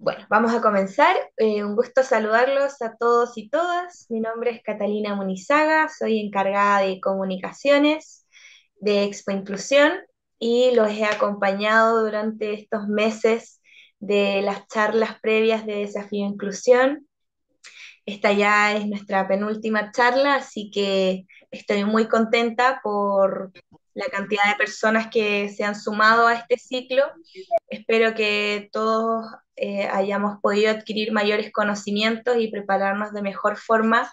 Bueno, vamos a comenzar. Eh, un gusto saludarlos a todos y todas. Mi nombre es Catalina Munizaga, soy encargada de comunicaciones de Expo Inclusión y los he acompañado durante estos meses de las charlas previas de Desafío e Inclusión. Esta ya es nuestra penúltima charla, así que estoy muy contenta por la cantidad de personas que se han sumado a este ciclo. Espero que todos eh, hayamos podido adquirir mayores conocimientos y prepararnos de mejor forma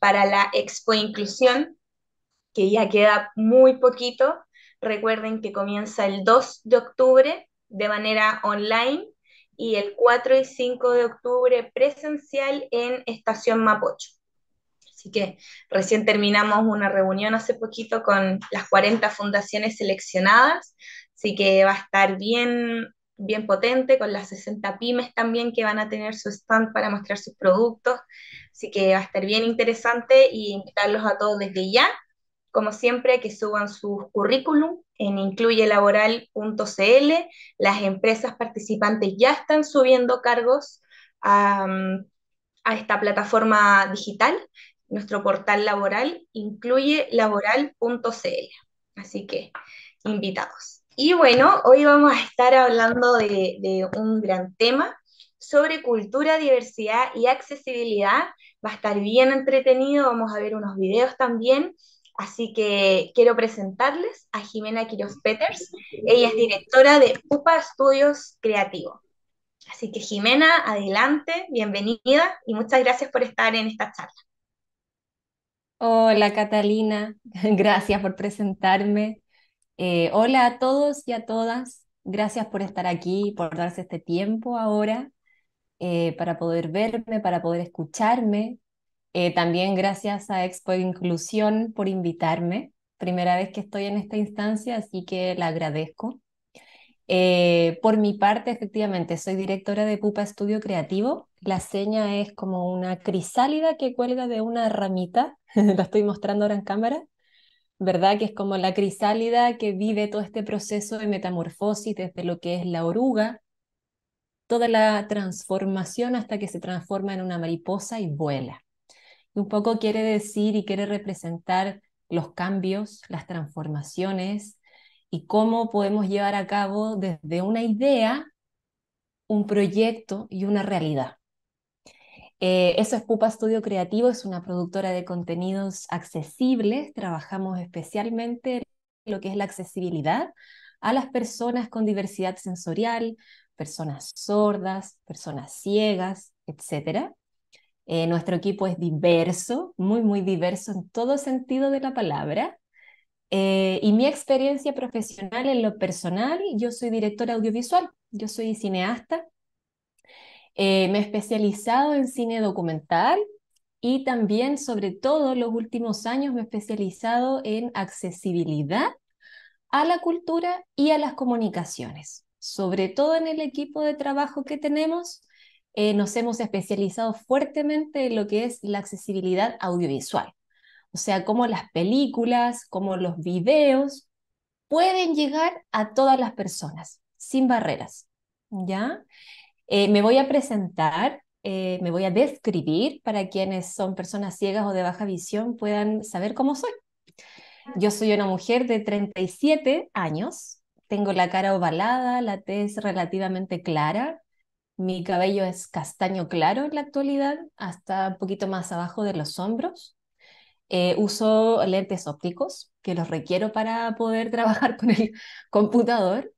para la Expo Inclusión, que ya queda muy poquito. Recuerden que comienza el 2 de octubre de manera online y el 4 y 5 de octubre presencial en Estación Mapocho. Así que recién terminamos una reunión hace poquito con las 40 fundaciones seleccionadas, así que va a estar bien, bien potente, con las 60 pymes también que van a tener su stand para mostrar sus productos, así que va a estar bien interesante y invitarlos a todos desde ya, como siempre, que suban sus currículum en incluyelaboral.cl, las empresas participantes ya están subiendo cargos a, a esta plataforma digital, nuestro portal laboral incluye laboral.cl. Así que, invitados. Y bueno, hoy vamos a estar hablando de, un gran tema sobre cultura, diversidad y accesibilidad. Va a estar bien entretenido, vamos a ver unos videos también. Así que quiero presentarles a Jimena Quiroz Peters. Ella es directora de UPA Estudios Creativo. Así que Jimena, adelante, bienvenida y muchas gracias por estar en esta charla. Hola Catalina, gracias por presentarme. Eh, hola a todos y a todas, gracias por estar aquí, por darse este tiempo ahora eh, para poder verme, para poder escucharme. Eh, también gracias a Expo Inclusión por invitarme, primera vez que estoy en esta instancia, así que la agradezco. Eh, por mi parte, efectivamente, soy directora de Pupa Estudio Creativo. La seña es como una crisálida que cuelga de una ramita. la estoy mostrando ahora en cámara. ¿Verdad? Que es como la crisálida que vive todo este proceso de metamorfosis desde lo que es la oruga, toda la transformación hasta que se transforma en una mariposa y vuela. Un poco quiere decir y quiere representar los cambios, las transformaciones, y cómo podemos llevar a cabo desde una idea, un proyecto y una realidad. Eh, eso es Pupa Studio Creativo, es una productora de contenidos accesibles. Trabajamos especialmente en lo que es la accesibilidad a las personas con diversidad sensorial, personas sordas, personas ciegas, etc. Eh, nuestro equipo es diverso, muy, muy diverso en todo sentido de la palabra. Eh, y mi experiencia profesional en lo personal, yo soy directora audiovisual, yo soy cineasta, eh, me he especializado en cine documental y también, sobre todo, los últimos años me he especializado en accesibilidad a la cultura y a las comunicaciones. Sobre todo en el equipo de trabajo que tenemos, eh, nos hemos especializado fuertemente en lo que es la accesibilidad audiovisual o sea, cómo las películas, cómo los videos pueden llegar a todas las personas, sin barreras. ¿Ya? Eh, me voy a presentar, eh, me voy a describir para quienes son personas ciegas o de baja visión puedan saber cómo soy. Yo soy una mujer de 37 años, tengo la cara ovalada, la tez relativamente clara, mi cabello es castaño claro en la actualidad, hasta un poquito más abajo de los hombros. Eh, uso lentes ópticos, que los requiero para poder trabajar con el computador.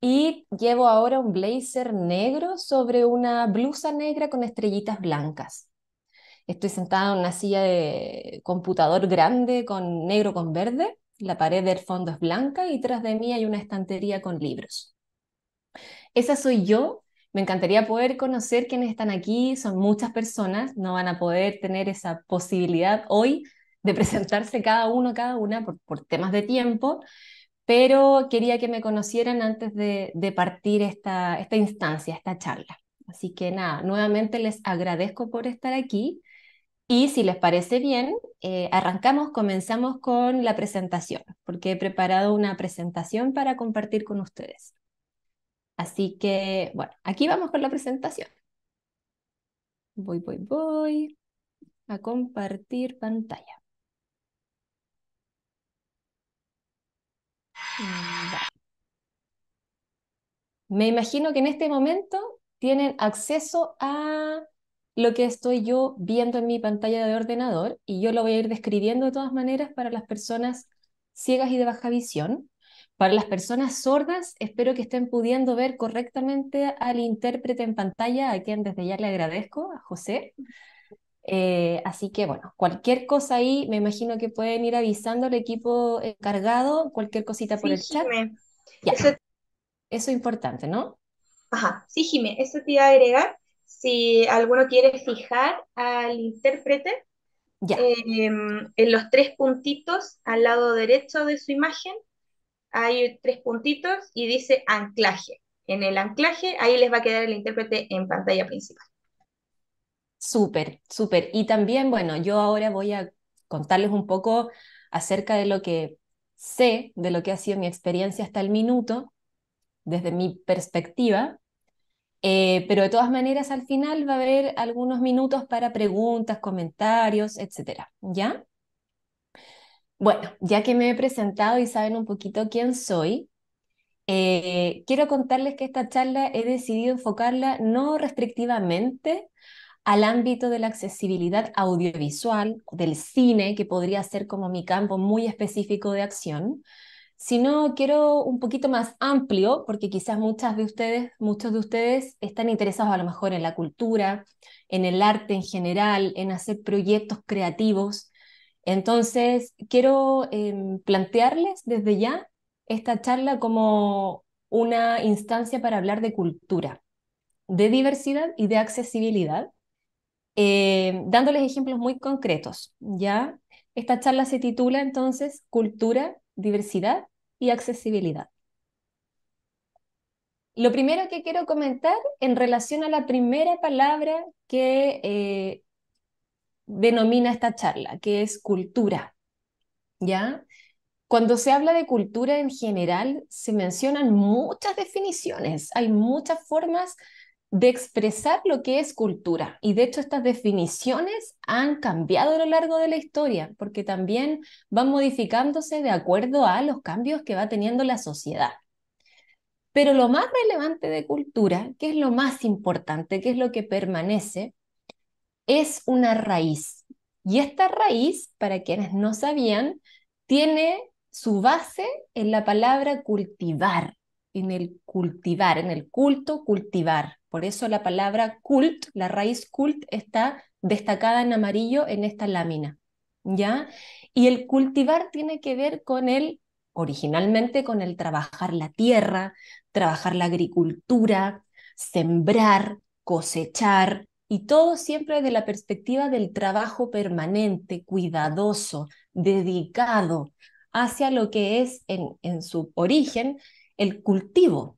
Y llevo ahora un blazer negro sobre una blusa negra con estrellitas blancas. Estoy sentada en una silla de computador grande con negro con verde. La pared del fondo es blanca y tras de mí hay una estantería con libros. Esa soy yo. Me encantaría poder conocer quiénes están aquí. Son muchas personas. No van a poder tener esa posibilidad hoy, de presentarse cada uno, cada una, por, temas de tiempo, pero quería que me conocieran antes de, partir esta, esta instancia, esta charla. Así que nada, nuevamente les agradezco por estar aquí y si les parece bien, eh, arrancamos, comenzamos con la presentación, porque he preparado una presentación para compartir con ustedes. Así que, bueno, aquí vamos con la presentación. Voy, voy, voy a compartir pantalla. Mm, Me imagino que en este momento tienen acceso a lo que estoy yo viendo en mi pantalla de ordenador y yo lo voy a ir describiendo de todas maneras para las personas ciegas y de baja visión. Para las personas sordas, espero que estén pudiendo ver correctamente al intérprete en pantalla, a quien desde ya le agradezco, a José. Eh, así que bueno, cualquier cosa ahí, me imagino que pueden ir avisando al equipo encargado, cualquier cosita por el chat. Eso... es importante, ¿no? Ajá, sí, Jimé, eso te iba a agregar. Si alguno quiere fijar al intérprete ya. Em, en los tres puntitos al lado derecho de su imagen, hay tres puntitos y dice anclaje. En el anclaje, ahí les va a quedar el intérprete en pantalla principal. Súper, súper. Y también, bueno, yo ahora voy a contarles un poco acerca de lo que sé, de lo que ha sido mi experiencia hasta el minuto, desde mi perspectiva, eh, pero de todas maneras, al final va a haber algunos minutos para preguntas, comentarios, etcétera. ¿Ya? Bueno, ya que me he presentado y saben un poquito quién soy, eh, quiero contarles que esta charla he decidido enfocarla no restrictivamente al ámbito de la accesibilidad audiovisual, del cine, que podría ser como mi campo muy específico de acción, sino quiero un poquito más amplio, porque quizás muchas de ustedes, muchos de ustedes están interesados a lo mejor en la cultura, en el arte en general, en hacer proyectos creativos. Entonces, quiero em, plantearles desde ya esta charla como una instancia para hablar de cultura, de diversidad y de accesibilidad eh, dándoles ejemplos muy concretos, ¿ya? Esta charla se titula entonces Cultura, Diversidad y Accesibilidad. Lo primero que quiero comentar en relación a la primera palabra que eh, denomina esta charla, que es cultura, ¿ya? Cuando se habla de cultura en general, se mencionan muchas definiciones, hay muchas formas de expresar lo que es cultura. Y de hecho estas definiciones han cambiado a lo largo de la historia, porque también van modificándose de acuerdo a los cambios que va teniendo la sociedad. Pero lo más relevante de cultura, que es lo más importante, que es lo que permanece, es una raíz. Y esta raíz, para quienes no sabían, tiene su base en la palabra cultivar, en el cultivar, en el culto cultivar. Por eso la palabra cult, la raíz cult, está destacada en amarillo en esta lámina. ¿ya? Y el cultivar tiene que ver con el, originalmente con el trabajar la tierra, trabajar la agricultura, sembrar, cosechar, y todo siempre de la perspectiva del trabajo permanente, cuidadoso, dedicado hacia lo que es en su origen el cultivo,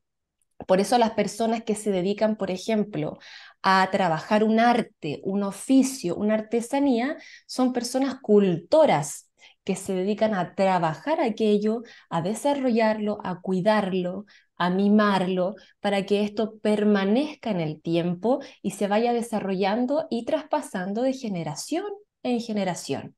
por eso las personas que se dedican, por ejemplo, a trabajar un arte, un oficio, una artesanía, son personas cultoras que se dedican a trabajar aquello, a desarrollarlo, a cuidarlo, a mimarlo, para que esto permanezca en el tiempo y se vaya desarrollando y traspasando de generación en generación.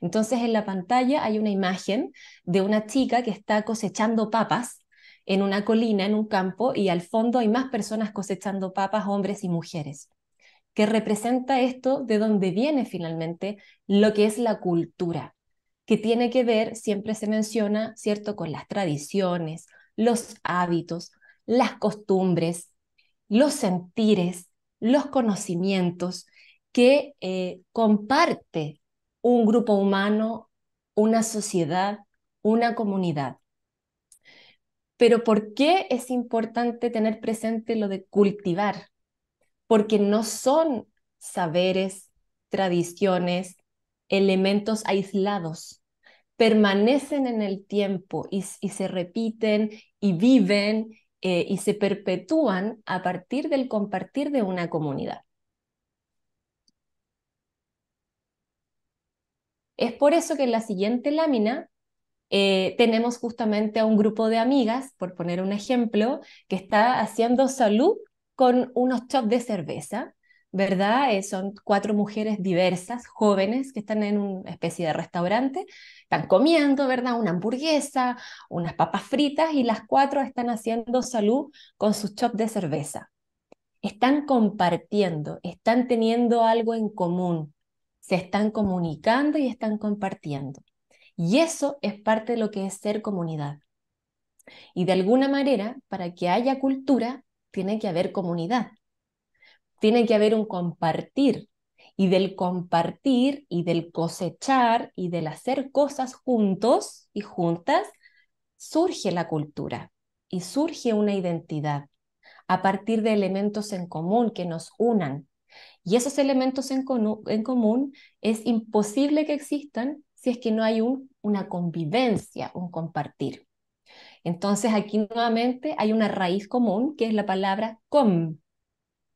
Entonces en la pantalla hay una imagen de una chica que está cosechando papas en una colina, en un campo, y al fondo hay más personas cosechando papas, hombres y mujeres. que representa esto? ¿De donde viene finalmente lo que es la cultura? Que tiene que ver, siempre se menciona, ¿cierto?, con las tradiciones, los hábitos, las costumbres, los sentires, los conocimientos que eh, comparte un grupo humano, una sociedad, una comunidad. Pero ¿por qué es importante tener presente lo de cultivar? Porque no son saberes, tradiciones, elementos aislados. Permanecen en el tiempo y, se repiten y viven eh, y se perpetúan a partir del compartir de una comunidad. Es por eso que en la siguiente lámina eh, tenemos justamente a un grupo de amigas, por poner un ejemplo, que está haciendo salud con unos chops de cerveza, ¿verdad? Eh, son cuatro mujeres diversas, jóvenes, que están en una especie de restaurante, están comiendo, ¿verdad? Una hamburguesa, unas papas fritas y las cuatro están haciendo salud con sus chops de cerveza. Están compartiendo, están teniendo algo en común, se están comunicando y están compartiendo. Y eso es parte de lo que es ser comunidad. Y de alguna manera, para que haya cultura, tiene que haber comunidad. Tiene que haber un compartir. Y del compartir y del cosechar y del hacer cosas juntos y juntas, surge la cultura y surge una identidad a partir de elementos en común que nos unan. Y esos elementos en, común es imposible que existan si es que no hay una convivencia, un compartir. Entonces aquí nuevamente hay una raíz común que es la palabra com,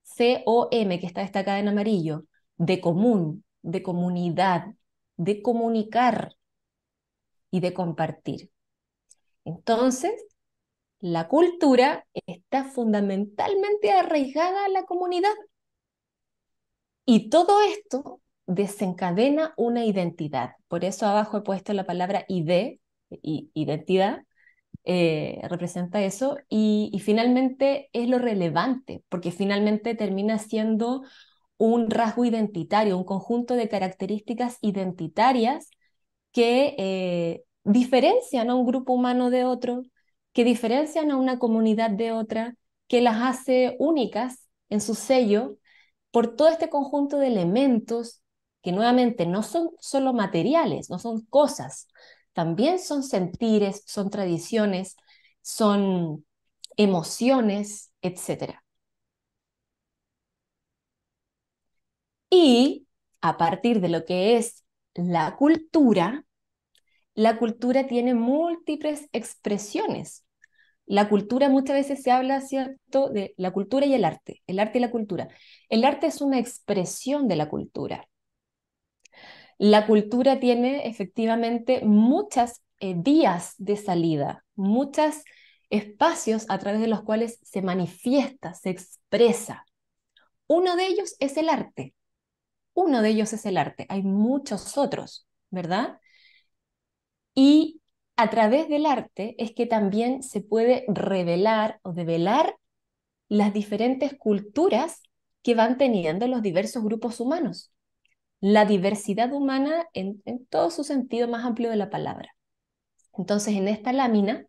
C-O-M, que está destacada en amarillo, de común, de comunidad, de comunicar y de compartir. Entonces, la cultura está fundamentalmente arraigada a la comunidad. Y todo esto desencadena una identidad. Por eso abajo he puesto la palabra ID, identidad, eh, representa eso. Y, finalmente es lo relevante, porque finalmente termina siendo un rasgo identitario, un conjunto de características identitarias que eh, diferencian a un grupo humano de otro, que diferencian a una comunidad de otra, que las hace únicas en su sello por todo este conjunto de elementos que nuevamente no son solo materiales, no son cosas, también son sentires, son tradiciones, son emociones, etc. Y a partir de lo que es la cultura, la cultura tiene múltiples expresiones. La cultura muchas veces se habla, ¿cierto?, de la cultura y el arte, el arte y la cultura. El arte es una expresión de la cultura la cultura tiene efectivamente muchas días eh, vías de salida, muchos espacios a través de los cuales se manifiesta, se expresa. Uno de ellos es el arte. Uno de ellos es el arte. Hay muchos otros, ¿verdad? Y a través del arte es que también se puede revelar o develar las diferentes culturas que van teniendo los diversos grupos humanos la diversidad humana en, todo su sentido más amplio de la palabra. Entonces, en esta lámina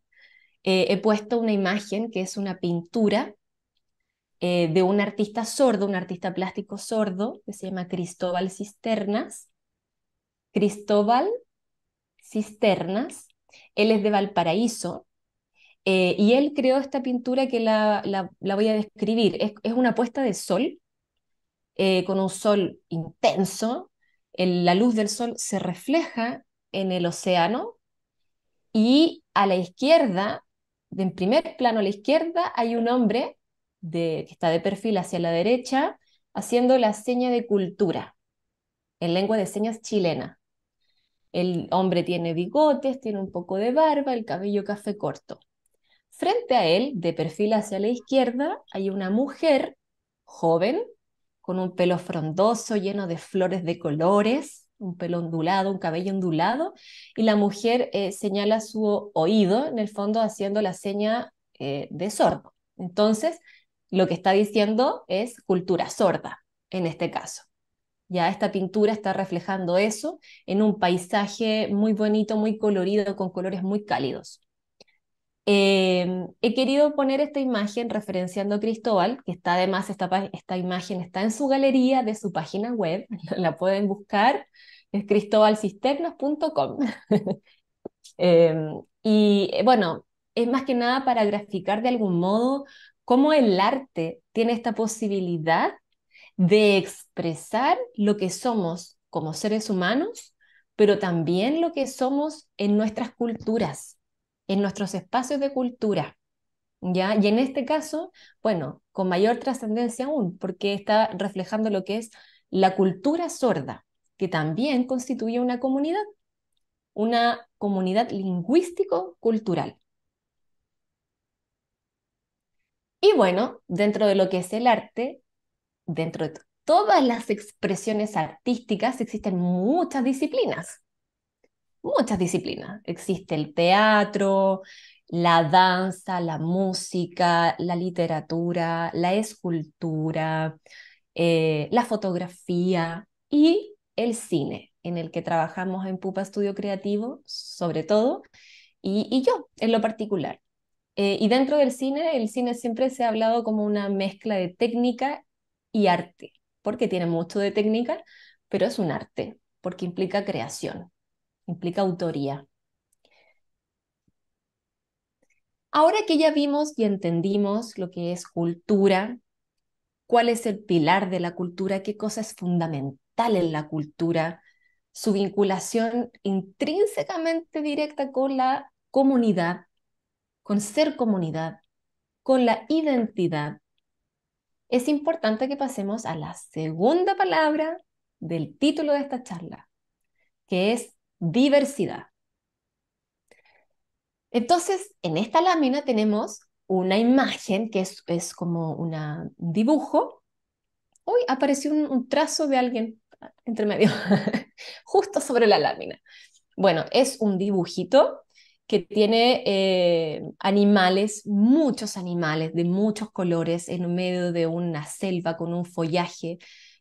eh, he puesto una imagen que es una pintura eh, de un artista sordo, un artista plástico sordo, que se llama Cristóbal Cisternas. Cristóbal Cisternas, él es de Valparaíso, eh, y él creó esta pintura que la, voy a describir. Es, es, una puesta de sol eh, con un sol intenso, la luz del sol se refleja en el océano y a la izquierda, en primer plano a la izquierda, hay un hombre que está de perfil hacia la derecha haciendo la seña de cultura en lengua de señas chilena. El hombre tiene bigotes, tiene un poco de barba, el cabello café corto. Frente a él, de perfil hacia la izquierda, hay una mujer joven con un pelo frondoso, lleno de flores de colores, un pelo ondulado, un cabello ondulado, y la mujer eh, señala su oído, en el fondo haciendo la seña eh, de sordo. Entonces, lo que está diciendo es cultura sorda, en este caso. Ya esta pintura está reflejando eso en un paisaje muy bonito, muy colorido, con colores muy cálidos. Em, he querido poner esta imagen referenciando a Cristóbal, que está además, esta, imagen está en su galería de su página web, la pueden buscar, es cristobalsisternos.com, em, y eh, bueno, es más que nada para graficar de algún modo cómo el arte tiene esta posibilidad de expresar lo que somos como seres humanos, pero también lo que somos en nuestras culturas en nuestros espacios de cultura. ¿Ya? Y en este caso, bueno, con mayor trascendencia aún, porque está reflejando lo que es la cultura sorda, que también constituye una comunidad, una comunidad lingüístico-cultural. Y bueno, dentro de lo que es el arte, dentro de todas las expresiones artísticas existen muchas disciplinas muchas disciplinas. Existe el teatro, la danza, la música, la literatura, la escultura, eh, la fotografía y el cine, en el que trabajamos en Pupa Estudio Creativo, sobre todo, y, yo en lo particular. Eh, y dentro del cine, el cine siempre se ha hablado como una mezcla de técnica y arte, porque tiene mucho de técnica, pero es un arte, porque implica creación implica autoría. Ahora que ya vimos y entendimos lo que es cultura, cuál es el pilar de la cultura, qué cosa es fundamental en la cultura, su vinculación intrínsecamente directa con la comunidad, con ser comunidad, con la identidad, es importante que pasemos a la segunda palabra del título de esta charla, que es diversidad. Entonces, en esta lámina tenemos una imagen que es, como un dibujo. Uy, apareció un, trazo de alguien entre medio, justo sobre la lámina. Bueno, es un dibujito que tiene eh, animales, muchos animales de muchos colores en medio de una selva con un follaje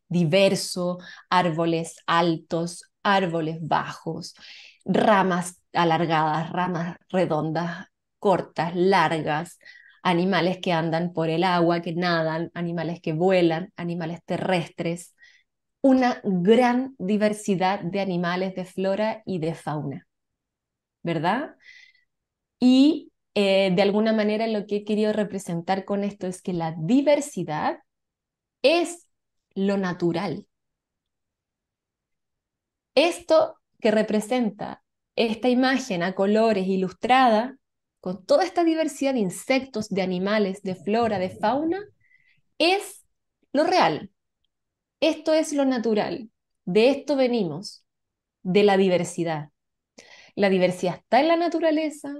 diverso, árboles altos, árboles bajos, ramas alargadas, ramas redondas, cortas, largas, animales que andan por el agua, que nadan, animales que vuelan, animales terrestres, una gran diversidad de animales de flora y de fauna, ¿verdad? Y eh, de alguna manera lo que he querido representar con esto es que la diversidad es lo natural, esto que representa esta imagen a colores ilustrada, con toda esta diversidad de insectos, de animales, de flora, de fauna, es lo real. Esto es lo natural. De esto venimos, de la diversidad. La diversidad está en la naturaleza,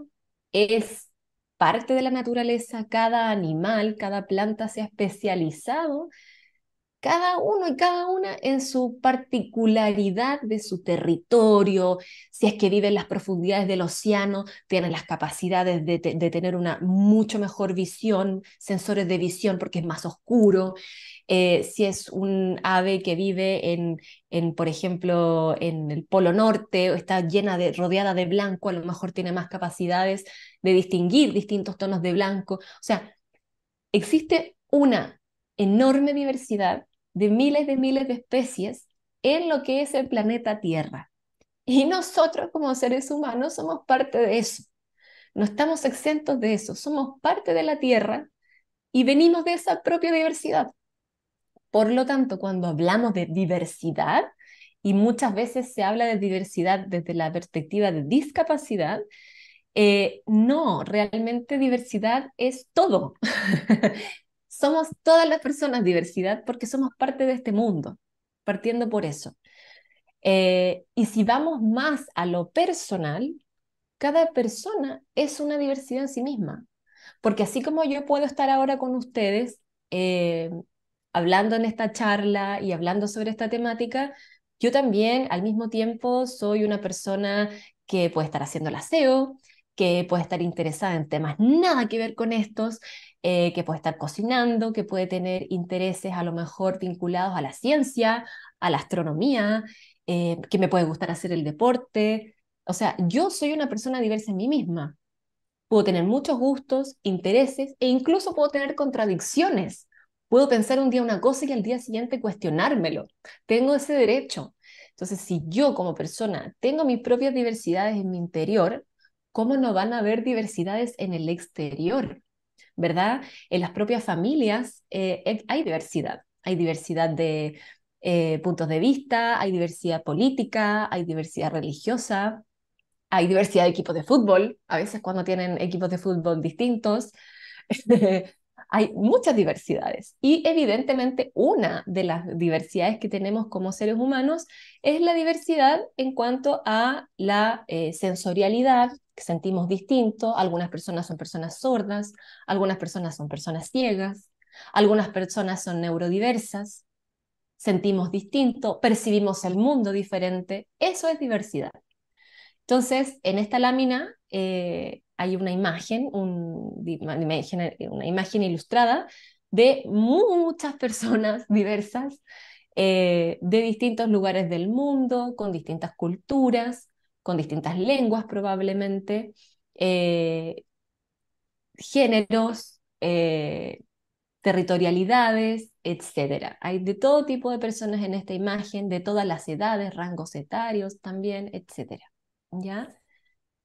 es parte de la naturaleza, cada animal, cada planta se ha especializado cada uno y cada una en su particularidad de su territorio, si es que vive en las profundidades del océano, tiene las capacidades de, tener una mucho mejor visión, sensores de visión porque es más oscuro, eh, si es un ave que vive en, en, por ejemplo, en el Polo Norte o está llena de, rodeada de blanco, a lo mejor tiene más capacidades de distinguir distintos tonos de blanco, o sea, existe una enorme diversidad de miles de miles de especies en lo que es el planeta Tierra. Y nosotros como seres humanos somos parte de eso. No estamos exentos de eso. Somos parte de la Tierra y venimos de esa propia diversidad. Por lo tanto, cuando hablamos de diversidad, y muchas veces se habla de diversidad desde la perspectiva de discapacidad, eh, no, realmente diversidad es todo. somos todas las personas diversidad porque somos parte de este mundo, partiendo por eso. Eh, y si vamos más a lo personal, cada persona es una diversidad en sí misma, porque así como yo puedo estar ahora con ustedes eh, hablando en esta charla y hablando sobre esta temática, yo también al mismo tiempo soy una persona que puede estar haciendo el aseo, que puede estar interesada en temas nada que ver con estos, eh, que puede estar cocinando, que puede tener intereses a lo mejor vinculados a la ciencia, a la astronomía, eh, que me puede gustar hacer el deporte. O sea, yo soy una persona diversa en mí misma. Puedo tener muchos gustos, intereses e incluso puedo tener contradicciones. Puedo pensar un día una cosa y al día siguiente cuestionármelo. Tengo ese derecho. Entonces, si yo como persona tengo mis propias diversidades en mi interior, ¿cómo no van a haber diversidades en el exterior? ¿verdad? En las propias familias eh, eh, hay diversidad, hay diversidad de eh, puntos de vista, hay diversidad política, hay diversidad religiosa, hay diversidad de equipos de fútbol, a veces cuando tienen equipos de fútbol distintos. hay muchas diversidades y evidentemente una de las diversidades que tenemos como seres humanos es la diversidad en cuanto a la eh, sensorialidad, que sentimos distinto, algunas personas son personas sordas, algunas personas son personas ciegas, algunas personas son neurodiversas, sentimos distinto, percibimos el mundo diferente, eso es diversidad. Entonces, en esta lámina eh, hay una imagen, una imagen ilustrada de muchas personas diversas eh, de distintos lugares del mundo, con distintas culturas, con distintas lenguas probablemente, eh, géneros, eh, territorialidades, etc. Hay de todo tipo de personas en esta imagen, de todas las edades, rangos etarios también, etc. ¿Ya?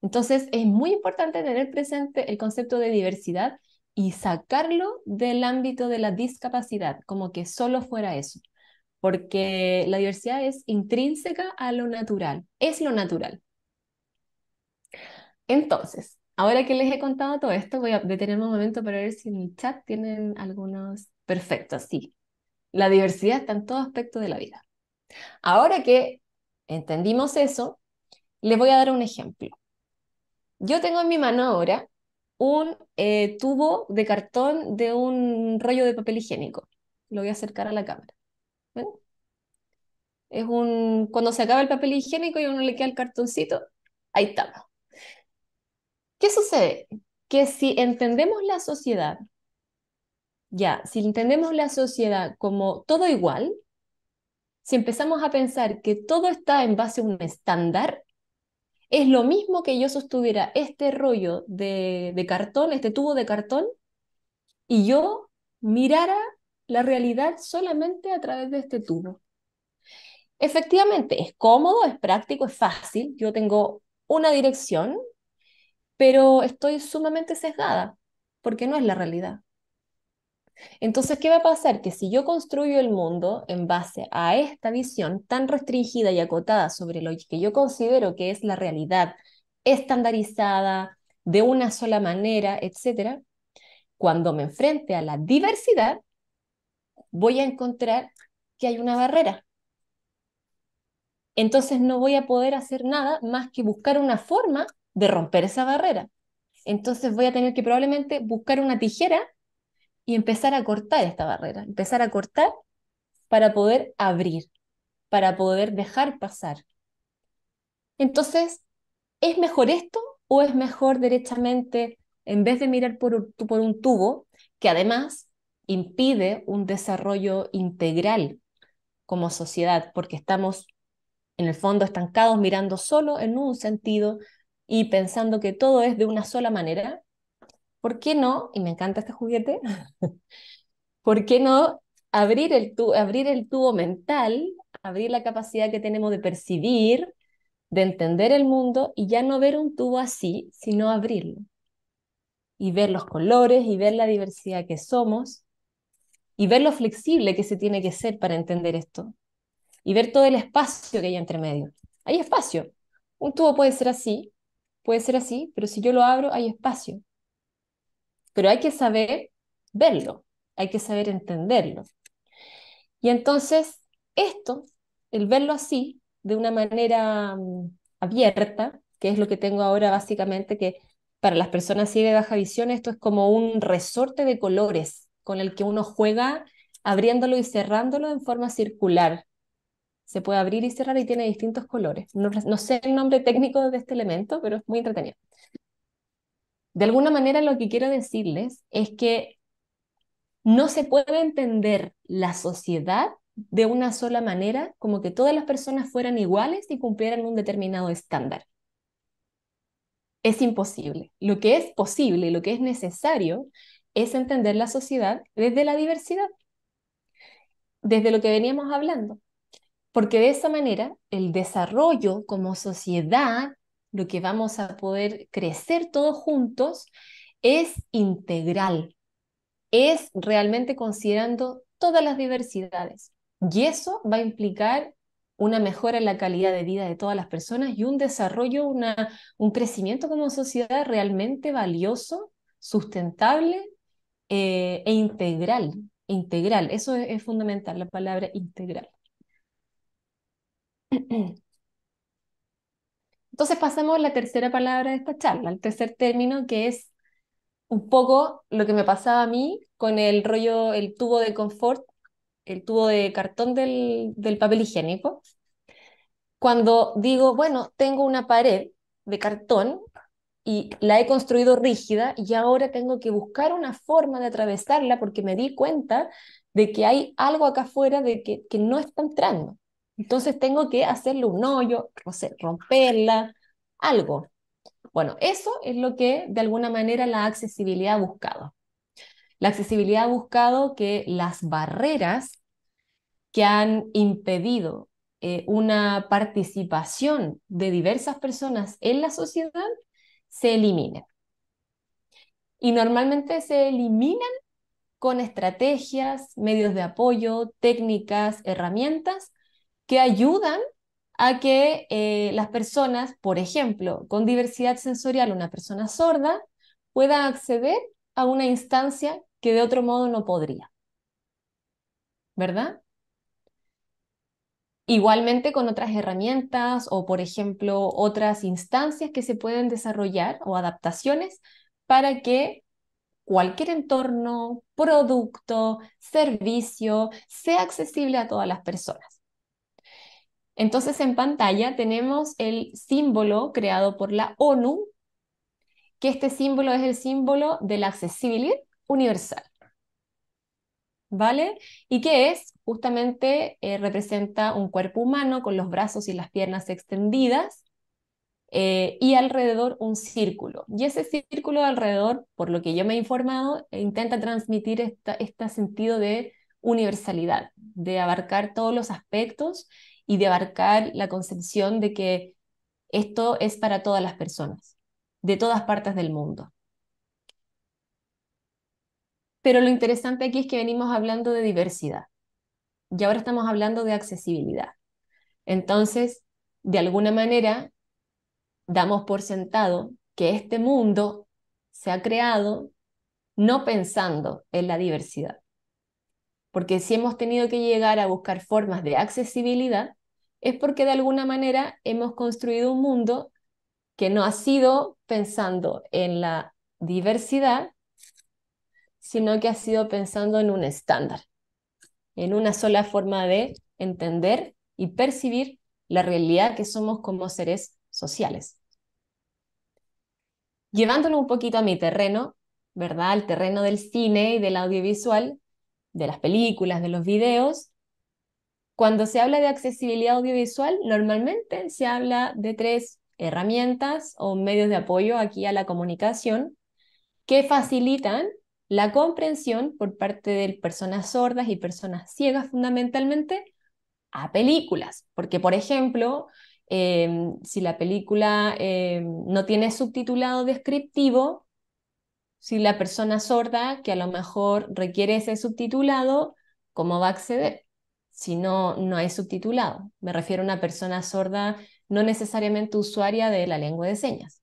Entonces, es muy importante tener presente el concepto de diversidad y sacarlo del ámbito de la discapacidad, como que solo fuera eso, porque la diversidad es intrínseca a lo natural, es lo natural. Entonces, ahora que les he contado todo esto, voy a detenerme un momento para ver si en el chat tienen algunos Perfecto, sí. La diversidad está en todo aspecto de la vida. Ahora que entendimos eso, les voy a dar un ejemplo. Yo tengo en mi mano ahora un eh, tubo de cartón de un rollo de papel higiénico. Lo voy a acercar a la cámara. Es un. Cuando se acaba el papel higiénico y uno le queda el cartoncito, ahí estamos. ¿Qué sucede? Que si entendemos la sociedad, ya, si entendemos la sociedad como todo igual, si empezamos a pensar que todo está en base a un estándar, es lo mismo que yo sostuviera este rollo de, cartón, este tubo de cartón, y yo mirara la realidad solamente a través de este tubo. Efectivamente, es cómodo, es práctico, es fácil. Yo tengo una dirección, pero estoy sumamente sesgada porque no es la realidad. Entonces, ¿qué va a pasar? Que si yo construyo el mundo en base a esta visión tan restringida y acotada sobre lo que yo considero que es la realidad estandarizada, de una sola manera, etcétera, cuando me enfrente a la diversidad, voy a encontrar que hay una barrera. Entonces no voy a poder hacer nada más que buscar una forma de romper esa barrera. Entonces voy a tener que probablemente buscar una tijera y empezar a cortar esta barrera, empezar a cortar para poder abrir, para poder dejar pasar. Entonces, ¿es mejor esto o es mejor derechamente, en vez de mirar por, por un tubo, que además impide un desarrollo integral como sociedad, porque estamos en el fondo estancados mirando solo en un sentido y pensando que todo es de una sola manera, ¿por qué no? Y me encanta este juguete, ¿por qué no abrir el, abrir el tubo mental, abrir la capacidad que tenemos de percibir, de entender el mundo y ya no ver un tubo así, sino abrirlo? Y ver los colores y ver la diversidad que somos y ver lo flexible que se tiene que ser para entender esto y ver todo el espacio que hay entre medio. Hay espacio. Un tubo puede ser así, puede ser así, pero si yo lo abro hay espacio pero hay que saber verlo, hay que saber entenderlo. Y entonces, esto, el verlo así, de una manera mm, abierta, que es lo que tengo ahora básicamente, que para las personas ciegas de baja visión esto es como un resorte de colores con el que uno juega abriéndolo y cerrándolo en forma circular. Se puede abrir y cerrar y tiene distintos colores. No, no sé el nombre técnico de este elemento, pero es muy entretenido. De alguna manera lo que quiero decirles es que no se puede entender la sociedad de una sola manera, como que todas las personas fueran iguales y cumplieran un determinado estándar. Es imposible. Lo que es posible, lo que es necesario, es entender la sociedad desde la diversidad, desde lo que veníamos hablando, porque de esa manera el desarrollo como sociedad lo que vamos a poder crecer todos juntos es integral, es realmente considerando todas las diversidades. Y eso va a implicar una mejora en la calidad de vida de todas las personas y un desarrollo, una, un crecimiento como sociedad realmente valioso, sustentable eh, e integral. Integral, eso es fundamental, la palabra integral. Entonces pasamos a la tercera palabra de esta charla, el tercer término que es un poco lo que me pasaba a mí con el rollo, el tubo de confort, el tubo de cartón del, papel higiénico. Cuando digo, bueno, tengo una pared de cartón y la he construido rígida y ahora tengo que buscar una forma de atravesarla porque me di cuenta de que hay algo acá afuera de que, que no está entrando. Entonces tengo que hacerle un hoyo, romperla, algo. Bueno, eso es lo que de alguna manera la accesibilidad ha buscado. La accesibilidad ha buscado que las barreras que han impedido eh, una participación de diversas personas en la sociedad se eliminen. Y normalmente se eliminan con estrategias, medios de apoyo, técnicas, herramientas que ayudan a que eh, las personas, por ejemplo, con diversidad sensorial, una persona sorda, pueda acceder a una instancia que de otro modo no podría. ¿Verdad? Igualmente con otras herramientas o, por ejemplo, otras instancias que se pueden desarrollar o adaptaciones para que cualquier entorno, producto, servicio sea accesible a todas las personas. Entonces en pantalla tenemos el símbolo creado por la ONU, que este símbolo es el símbolo de la accesibilidad universal. ¿Vale? Y que es justamente eh, representa un cuerpo humano con los brazos y las piernas extendidas eh, y alrededor un círculo. Y ese círculo alrededor, por lo que yo me he informado, eh, intenta transmitir este sentido de universalidad, de abarcar todos los aspectos y de abarcar la concepción de que esto es para todas las personas, de todas partes del mundo. Pero lo interesante aquí es que venimos hablando de diversidad y ahora estamos hablando de accesibilidad. Entonces, de alguna manera, damos por sentado que este mundo se ha creado no pensando en la diversidad porque si hemos tenido que llegar a buscar formas de accesibilidad, es porque de alguna manera hemos construido un mundo que no ha sido pensando en la diversidad, sino que ha sido pensando en un estándar, en una sola forma de entender y percibir la realidad que somos como seres sociales. Llevándolo un poquito a mi terreno, ¿verdad? Al terreno del cine y del audiovisual, de las películas, de los videos, cuando se habla de accesibilidad audiovisual, normalmente se habla de tres herramientas o medios de apoyo aquí a la comunicación que facilitan la comprensión por parte de personas sordas y personas ciegas fundamentalmente a películas. Porque, por ejemplo, em, si la película em, no tiene subtitulado descriptivo, si la persona sorda, que a lo mejor requiere ese subtitulado, ¿cómo va a acceder? Si no, no hay subtitulado. Me refiero a una persona sorda no necesariamente usuaria de la lengua de señas.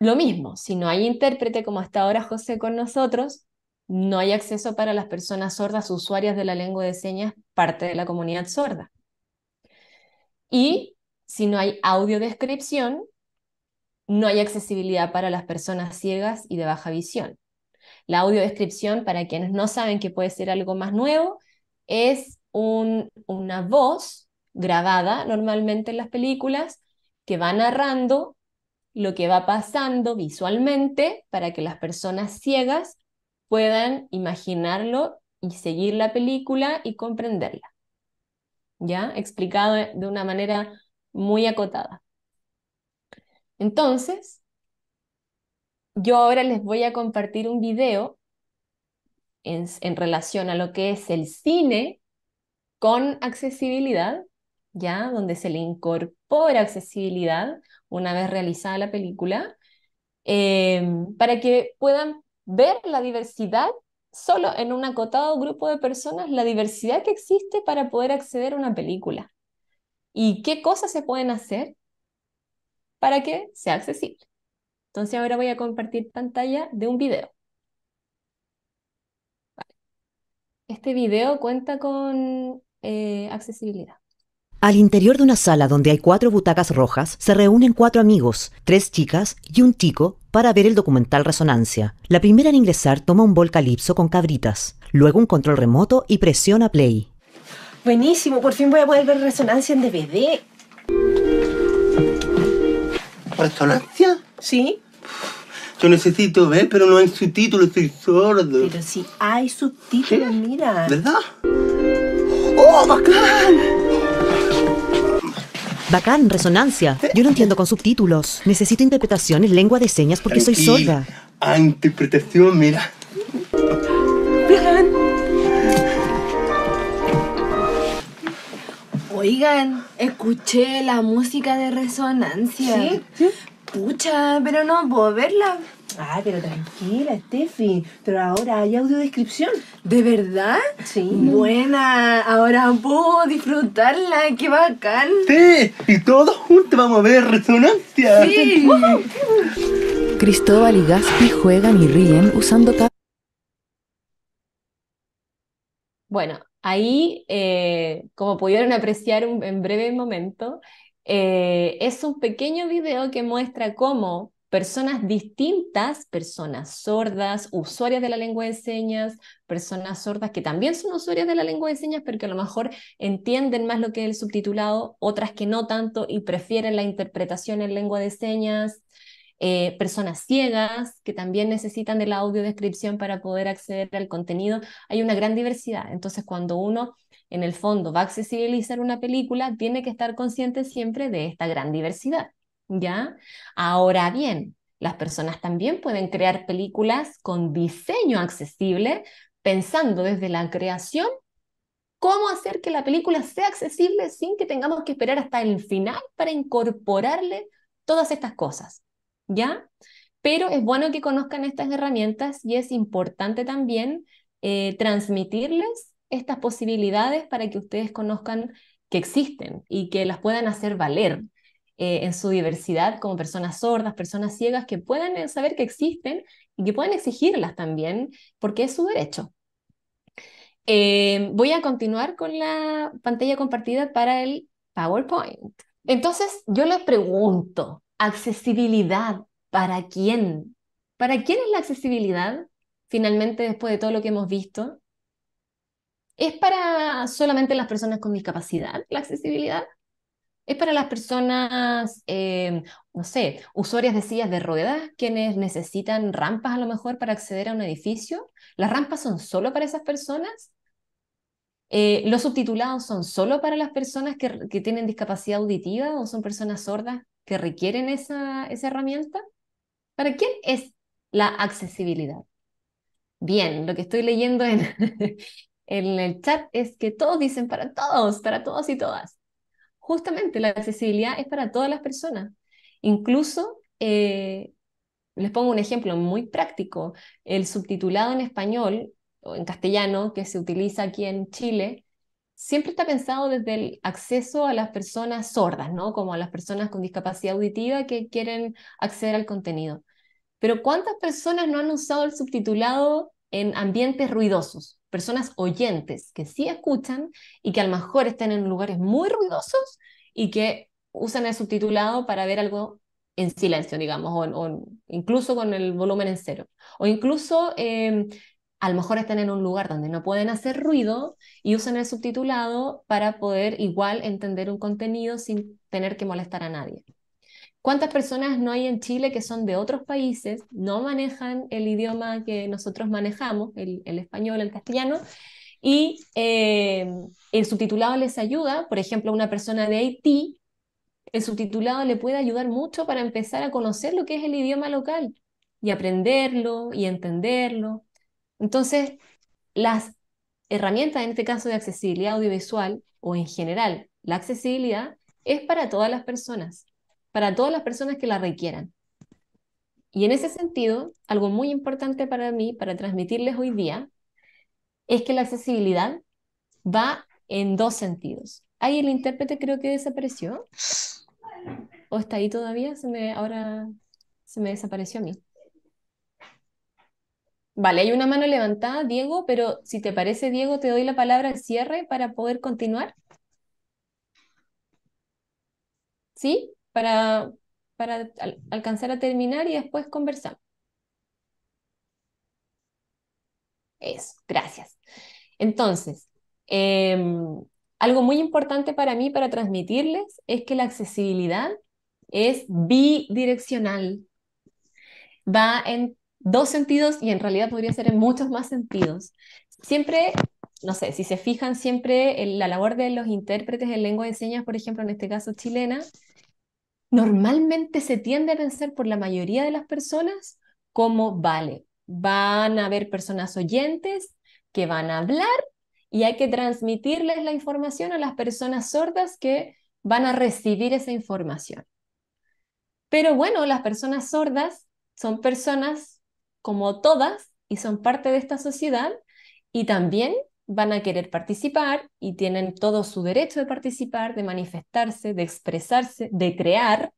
Lo mismo, si no hay intérprete como hasta ahora José con nosotros, no hay acceso para las personas sordas usuarias de la lengua de señas, parte de la comunidad sorda. Y si no hay audiodescripción, no hay accesibilidad para las personas ciegas y de baja visión. La audiodescripción, para quienes no saben que puede ser algo más nuevo, es una voz grabada normalmente en las películas que va narrando lo que va pasando visualmente para que las personas ciegas puedan imaginarlo y seguir la película y comprenderla. ¿Ya? Explicado de una manera muy acotada. Entonces, yo ahora les voy a compartir un video en, relación a lo que es el cine con accesibilidad, ¿ya? Donde se le incorpora accesibilidad una vez realizada la película, em, para que puedan ver la diversidad solo en un acotado grupo de personas la diversidad que existe para poder acceder a una película. ¿Y qué cosas se pueden hacer? para que sea accesible. Entonces ahora voy a compartir pantalla de un video. Este video cuenta con eh, accesibilidad. Al interior de una sala donde hay cuatro butacas rojas, se reúnen cuatro amigos, tres chicas y un chico, para ver el documental Resonancia. La primera en ingresar toma un bol con cabritas, luego un control remoto y presiona play. Buenísimo, por fin voy a poder ver Resonancia en DVD resonancia? Sí. Yo necesito ver, pero no hay subtítulos, soy sordo. Pero si hay subtítulos, mira. ¿Verdad? ¡Oh, bacán! Bacán, resonancia. Yo no entiendo con subtítulos. Necesito interpretación en lengua de señas porque soy sorda. Ah, interpretación, mira. Oigan, escuché la música de resonancia. ¿Sí? Pucha, pero no puedo verla. Ah, pero tranquila, Steffi. Pero ahora hay audiodescripción. ¿De verdad? Sí. Buena, ahora puedo disfrutarla, qué bacán. Sí, y todos juntos vamos a ver resonancia. Sí. Cristóbal y Gaspi juegan y ríen usando... Bueno, Ahí, eh, como pudieron apreciar en breve momento, eh, es un pequeño video que muestra cómo personas distintas, personas sordas, usuarias de la lengua de señas, personas sordas que también son usuarias de la lengua de señas, pero que a lo mejor entienden más lo que es el subtitulado, otras que no tanto y prefieren la interpretación en lengua de señas, eh, personas ciegas que también necesitan de la audiodescripción para poder acceder al contenido. Hay una gran diversidad. Entonces, cuando uno en el fondo va a accesibilizar una película, tiene que estar consciente siempre de esta gran diversidad. ¿Ya? Ahora bien, las personas también pueden crear películas con diseño accesible, pensando desde la creación cómo hacer que la película sea accesible sin que tengamos que esperar hasta el final para incorporarle todas estas cosas. Pero es bueno que conozcan estas herramientas y es importante también eh, transmitirles estas posibilidades para que ustedes conozcan que existen y que las puedan hacer valer eh, en su diversidad como personas sordas, personas ciegas, que puedan eh, saber que existen y que puedan exigirlas también, porque es su derecho. voy a continuar con la pantalla compartida para el PowerPoint. Entonces, yo les pregunto, accesibilidad, ¿para quién? ¿Para quién es la accesibilidad? Finalmente, después de todo lo que hemos visto, ¿es para solamente las personas con discapacidad la accesibilidad? ¿Es para las personas, eh, no sé, usuarias de sillas de ruedas, quienes necesitan rampas a lo mejor para acceder a un edificio? ¿Las rampas son solo para esas personas? Eh, ¿Los subtitulados son solo para las personas que, tienen discapacidad auditiva o son personas sordas que requieren esa, herramienta? ¿Para quién es la accesibilidad? Bien, lo que estoy leyendo en, en el chat es que todos dicen para todos, para todos y todas. Justamente la accesibilidad es para todas las personas. Incluso, eh, les pongo un ejemplo muy práctico, el subtitulado en español o en castellano que se utiliza aquí en Chile siempre está pensado desde el acceso a las personas sordas, ¿no? Como a las personas con discapacidad auditiva que quieren acceder al contenido. Pero ¿cuántas personas no han usado el subtitulado en ambientes ruidosos? Personas oyentes que sí escuchan y que a lo mejor están en lugares muy ruidosos y que usan el subtitulado para ver algo en silencio, digamos, o, incluso con el volumen en cero. O incluso em, a lo mejor están en un lugar donde no pueden hacer ruido y usan el subtitulado para poder igual entender un contenido sin tener que molestar a nadie. ¿Cuántas personas no hay en Chile que son de otros países, no manejan el idioma que nosotros manejamos, el, español, el castellano, y eh, el subtitulado les ayuda? Por ejemplo, una persona de Haití, el subtitulado le puede ayudar mucho para empezar a conocer lo que es el idioma local y aprenderlo y entenderlo. Entonces, las herramientas, en este caso de accesibilidad audiovisual o en general, la accesibilidad es para todas las personas, para todas las personas que la requieran. Y en ese sentido, algo muy importante para mí, para transmitirles hoy día, es que la accesibilidad va en dos sentidos. Ahí el intérprete creo que desapareció. ¿O está ahí todavía? Se me, ahora se me desapareció a mí. Vale, hay una mano levantada, Diego, pero si te parece, Diego, te doy la palabra al cierre para poder continuar. ¿Sí? Para, para alcanzar a terminar y después conversar. Eso, gracias. Entonces, em, algo muy importante para mí, para transmitirles, es que la accesibilidad es bidireccional. Va en dos sentidos y en realidad podría ser en muchos más sentidos. Siempre, no sé, si se fijan, siempre en la labor de los intérpretes en lengua de señas, por ejemplo, en este caso chilena, normalmente se tiende a pensar por la mayoría de las personas como vale. Van a haber personas oyentes que van a hablar y hay que transmitirles la información a las personas sordas que van a recibir esa información. Pero bueno, las personas sordas son personas como todas y son parte de esta sociedad y también van a querer participar y tienen todo su derecho de participar, de manifestarse, de expresarse, de crear.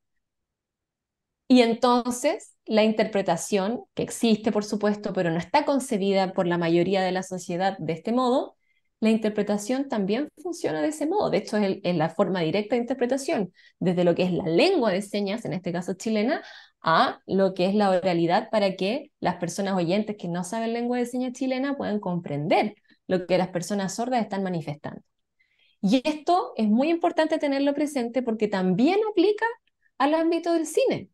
Y entonces la interpretación, que existe por supuesto, pero no está concebida por la mayoría de la sociedad de este modo, la interpretación también funciona de ese modo. De hecho, es, la forma directa de interpretación, desde lo que es la lengua de señas, en este caso chilena, a lo que es la oralidad para que las personas oyentes que no saben lengua de señas chilena puedan comprender lo que las personas sordas están manifestando. Y esto es muy importante tenerlo presente porque también aplica al ámbito del cine.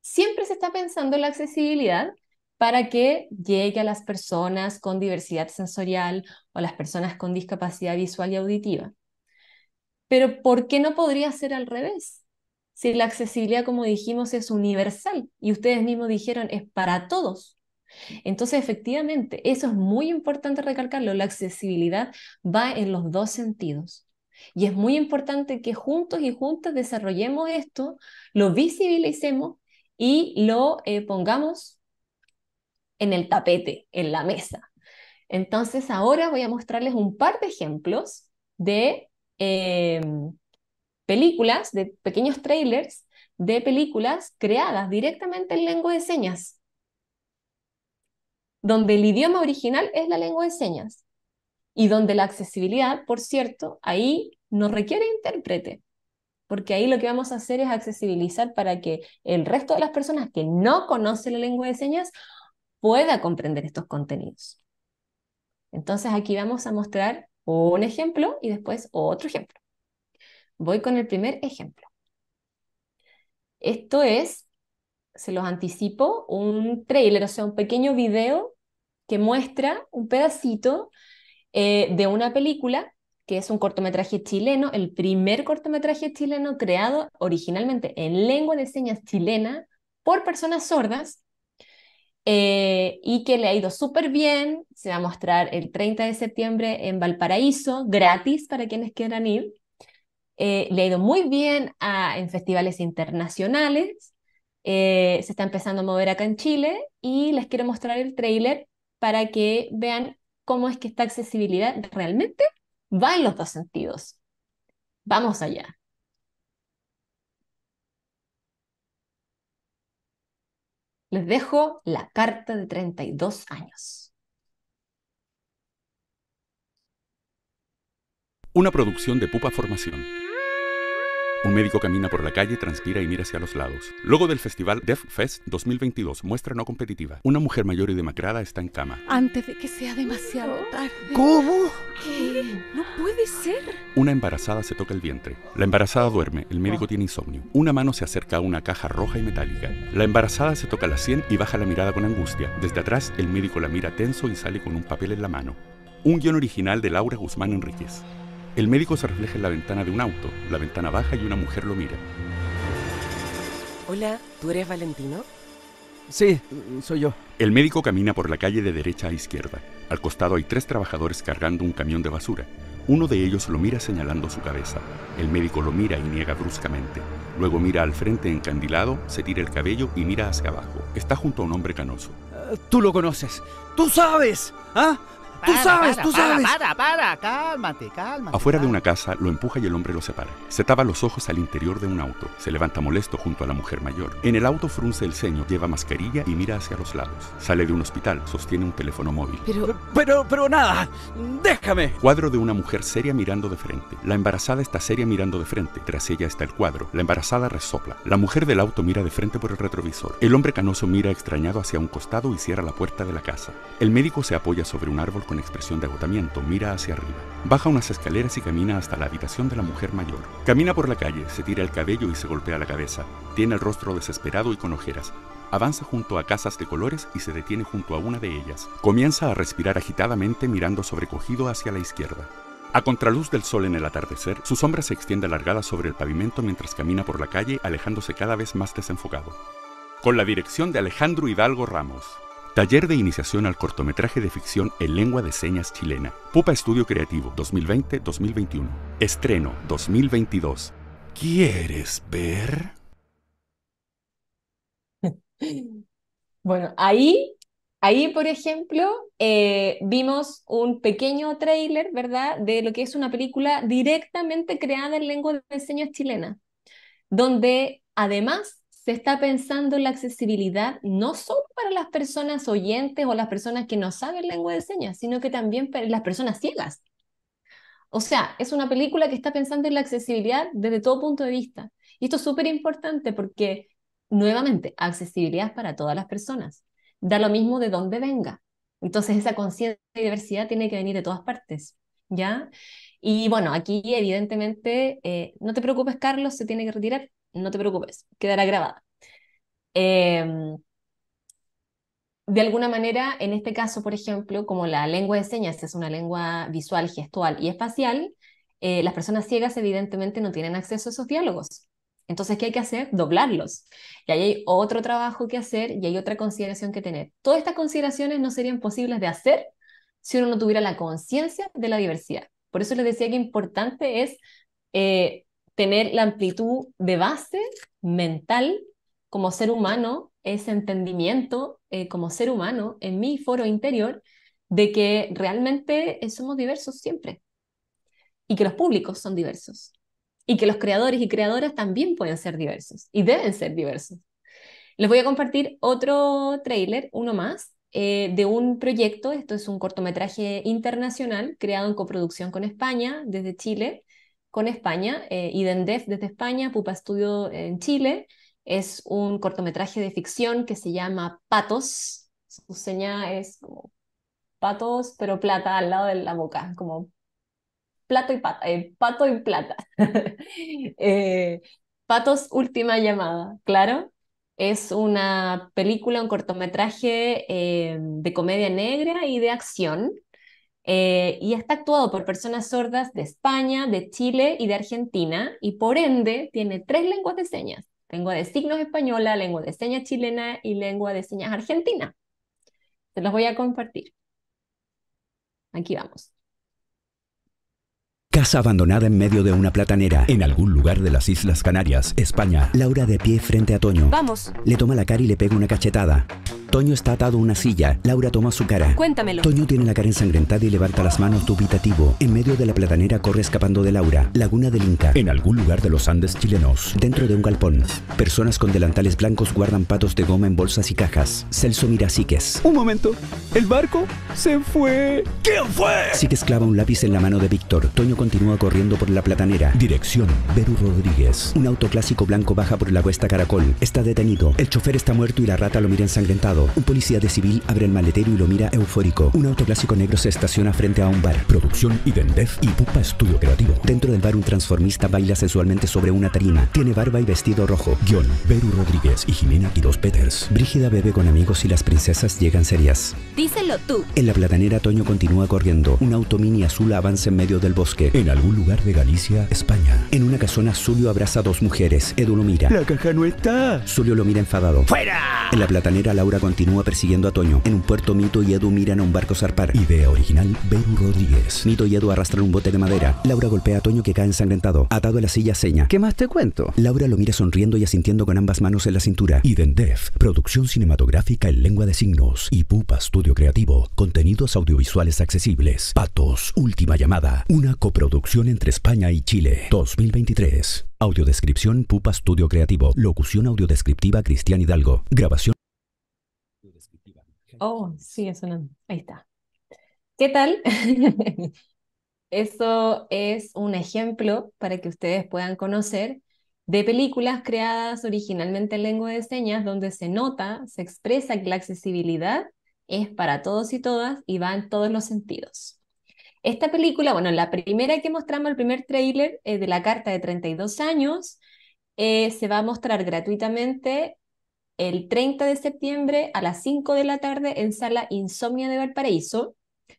Siempre se está pensando en la accesibilidad para que llegue a las personas con diversidad sensorial o las personas con discapacidad visual y auditiva. Pero ¿por qué no podría ser al revés? si la accesibilidad, como dijimos, es universal y ustedes mismos dijeron es para todos? Entonces, efectivamente, eso es muy importante recalcarlo, la accesibilidad va en los dos sentidos. Y es muy importante que juntos y juntas desarrollemos esto, lo visibilicemos y lo eh, pongamos en el tapete, en la mesa. Entonces, ahora voy a mostrarles un par de ejemplos de... Em, películas, de pequeños trailers de películas creadas directamente en lengua de señas, donde el idioma original es la lengua de señas y donde la accesibilidad, por cierto, ahí no requiere intérprete, porque ahí lo que vamos a hacer es accesibilizar para que el resto de las personas que no conocen la lengua de señas pueda comprender estos contenidos. Entonces aquí vamos a mostrar un ejemplo y después otro ejemplo. Voy con el primer ejemplo. Esto es, se los anticipo, un trailer, o sea, un pequeño video que muestra un pedacito eh, de una película que es un cortometraje chileno, el primer cortometraje chileno creado originalmente en lengua de señas chilena por personas sordas eh, y que le ha ido súper bien. Se va a mostrar el 30 de septiembre en Valparaíso, gratis para quienes quieran ir. Eh, le ha ido muy bien en festivales internacionales, eh, se está empezando a mover acá en Chile y les quiero mostrar el trailer para que vean cómo es que esta accesibilidad realmente va en los dos sentidos. Vamos allá. Les dejo la carta de 32 años. Una producción de Pupa Formación. Un médico camina por la calle, transpira y mira hacia los lados. Luego del festival Def Fest 2022, muestra no competitiva. Una mujer mayor y demacrada está en cama. Antes de que sea demasiado tarde. ¿Cómo? ¿Qué? No puede ser. Una embarazada se toca el vientre. La embarazada duerme, el médico tiene insomnio. Una mano se acerca a una caja roja y metálica. La embarazada se toca la sien y baja la mirada con angustia. Desde atrás, el médico la mira tenso y sale con un papel en la mano. Un guión original de Laura Guzmán Enríquez. El médico se refleja en la ventana de un auto. La ventana baja y una mujer lo mira. Hola, ¿tú eres Valentino? Sí, soy yo. El médico camina por la calle de derecha a izquierda. Al costado hay tres trabajadores cargando un camión de basura. Uno de ellos lo mira señalando su cabeza. El médico lo mira y niega bruscamente. Luego mira al frente encandilado, se tira el cabello y mira hacia abajo. Está junto a un hombre canoso. Ah, tú lo conoces. Tú sabes. ¿Ah? tú sabes, tú sabes. Para, para, cálmate, cálmate. Afuera de una casa, lo empuja y el hombre lo separa. Se tapa los ojos al interior de un auto. Se levanta molesto junto a la mujer mayor. En el auto frunce el ceño, lleva mascarilla y mira hacia los lados. Sale de un hospital, sostiene un teléfono móvil. Pero, pero, pero nada, déjame. Cuadro de una mujer seria mirando de frente. La embarazada está seria mirando de frente. Tras ella está el cuadro. La embarazada resopla. La mujer del auto mira de frente por el retrovisor. El hombre canoso mira extrañado hacia un costado y cierra la puerta de la casa. El médico se apoya sobre un árbol expresión de agotamiento mira hacia arriba. Baja unas escaleras y camina hasta la habitación de la mujer mayor. Camina por la calle, se tira el cabello y se golpea la cabeza. Tiene el rostro desesperado y con ojeras. Avanza junto a casas de colores y se detiene junto a una de ellas. Comienza a respirar agitadamente mirando sobrecogido hacia la izquierda. A contraluz del sol en el atardecer, su sombra se extiende alargada sobre el pavimento mientras camina por la calle, alejándose cada vez más desenfocado. Con la dirección de Alejandro Hidalgo Ramos. Taller de iniciación al cortometraje de ficción en lengua de señas chilena. Pupa Estudio Creativo 2020-2021. Estreno 2022. ¿Quieres ver? Bueno, ahí, ahí por ejemplo, eh, vimos un pequeño tráiler, ¿verdad?, de lo que es una película directamente creada en lengua de señas chilena, donde además se está pensando en la accesibilidad no solo para las personas oyentes o las personas que no saben lengua de señas, sino que también para las personas ciegas. O sea, es una película que está pensando en la accesibilidad desde todo punto de vista. Y esto es súper importante porque, nuevamente, accesibilidad para todas las personas. Da lo mismo de dónde venga. Entonces, esa conciencia de diversidad tiene que venir de todas partes. ¿Ya? Y bueno, aquí evidentemente, eh, no te preocupes, Carlos, se tiene que retirar no te preocupes, quedará grabada. Em, de alguna manera, en este caso, por ejemplo, como la lengua de señas es una lengua visual, gestual y espacial, eh, las personas ciegas evidentemente no tienen acceso a esos diálogos. Entonces, ¿qué hay que hacer? Doblarlos. Y ahí hay otro trabajo que hacer y hay otra consideración que tener. Todas estas consideraciones no serían posibles de hacer si uno no tuviera la conciencia de la diversidad. Por eso les decía que importante es eh, tener la amplitud de base mental como ser humano, ese entendimiento eh, como ser humano en mi foro interior de que realmente eh, somos diversos siempre y que los públicos son diversos y que los creadores y creadoras también pueden ser diversos y deben ser diversos. Les voy a compartir otro trailer, uno más, eh, de un proyecto, esto es un cortometraje internacional creado en coproducción con España desde Chile, con España, eh, Idendef desde España, Pupa Estudio en Chile. Es un cortometraje de ficción que se llama Patos. Su seña es como patos, pero plata al lado de la boca, como plato y pata, eh, pato y plata. Eh, patos, última llamada, claro. Es una película, un cortometraje eh, de comedia negra y de acción eh, y está actuado por personas sordas de España, de Chile y de Argentina, y por ende tiene tres lenguas de señas, lengua de signos española, lengua de señas chilena y lengua de señas argentina. Se los voy a compartir. Aquí vamos. Casa abandonada en medio de una platanera, en algún lugar de las Islas Canarias, España. Laura de pie frente a Toño. Vamos. Le toma la cara y le pega una cachetada. Toño está atado a una silla. Laura toma su cara. Cuéntamelo. Toño tiene la cara ensangrentada y levanta las manos dubitativo. En medio de la platanera corre escapando de Laura. Laguna del Inca. En algún lugar de los Andes chilenos. Dentro de un galpón. Personas con delantales blancos guardan patos de goma en bolsas y cajas. Celso mira a Un momento. El barco se fue. ¿Quién fue? Siques clava un lápiz en la mano de Víctor. Toño continúa corriendo por la platanera. Dirección, Beru Rodríguez. Un auto clásico blanco baja por la cuesta Caracol. Está detenido. El chofer está muerto y la rata lo mira ensangrentado. Un policía de civil abre el maletero y lo mira eufórico. Un auto clásico negro se estaciona frente a un bar. Producción Idendef y Pupa Estudio Creativo. Dentro del bar un transformista baila sensualmente sobre una tarima. Tiene barba y vestido rojo. Guión, Beru Rodríguez y Jimena y Dos Peters. Brígida bebe con amigos y las princesas llegan serias. Díselo tú. En la platanera Toño continúa corriendo. Un auto mini azul avanza en medio del bosque en algún lugar de Galicia, España. En una casona, Zulio abraza a dos mujeres. Edu lo mira. ¡La caja no está! Zulio lo mira enfadado. ¡Fuera! En la platanera, Laura continúa persiguiendo a Toño. En un puerto, Mito y Edu miran a un barco zarpar. Idea original, Beru Rodríguez. Mito y Edu arrastran un bote de madera. Laura golpea a Toño que cae ensangrentado. Atado a la silla, seña. ¿Qué más te cuento? Laura lo mira sonriendo y asintiendo con ambas manos en la cintura. Idendef, producción cinematográfica en lengua de signos. Y Pupa, estudio creativo. Contenidos audiovisuales accesibles. Patos, última llamada. Una copro Producción entre España y Chile 2023. Audiodescripción Pupa Studio Creativo. Locución audiodescriptiva Cristian Hidalgo. Grabación. Oh, sí, eso no. Ahí está. ¿Qué tal? Eso es un ejemplo para que ustedes puedan conocer de películas creadas originalmente en lengua de señas donde se nota, se expresa que la accesibilidad es para todos y todas y va en todos los sentidos. Esta película, bueno, la primera que mostramos, el primer tráiler eh, de la carta de 32 años, eh, se va a mostrar gratuitamente el 30 de septiembre a las 5 de la tarde en Sala Insomnia de Valparaíso.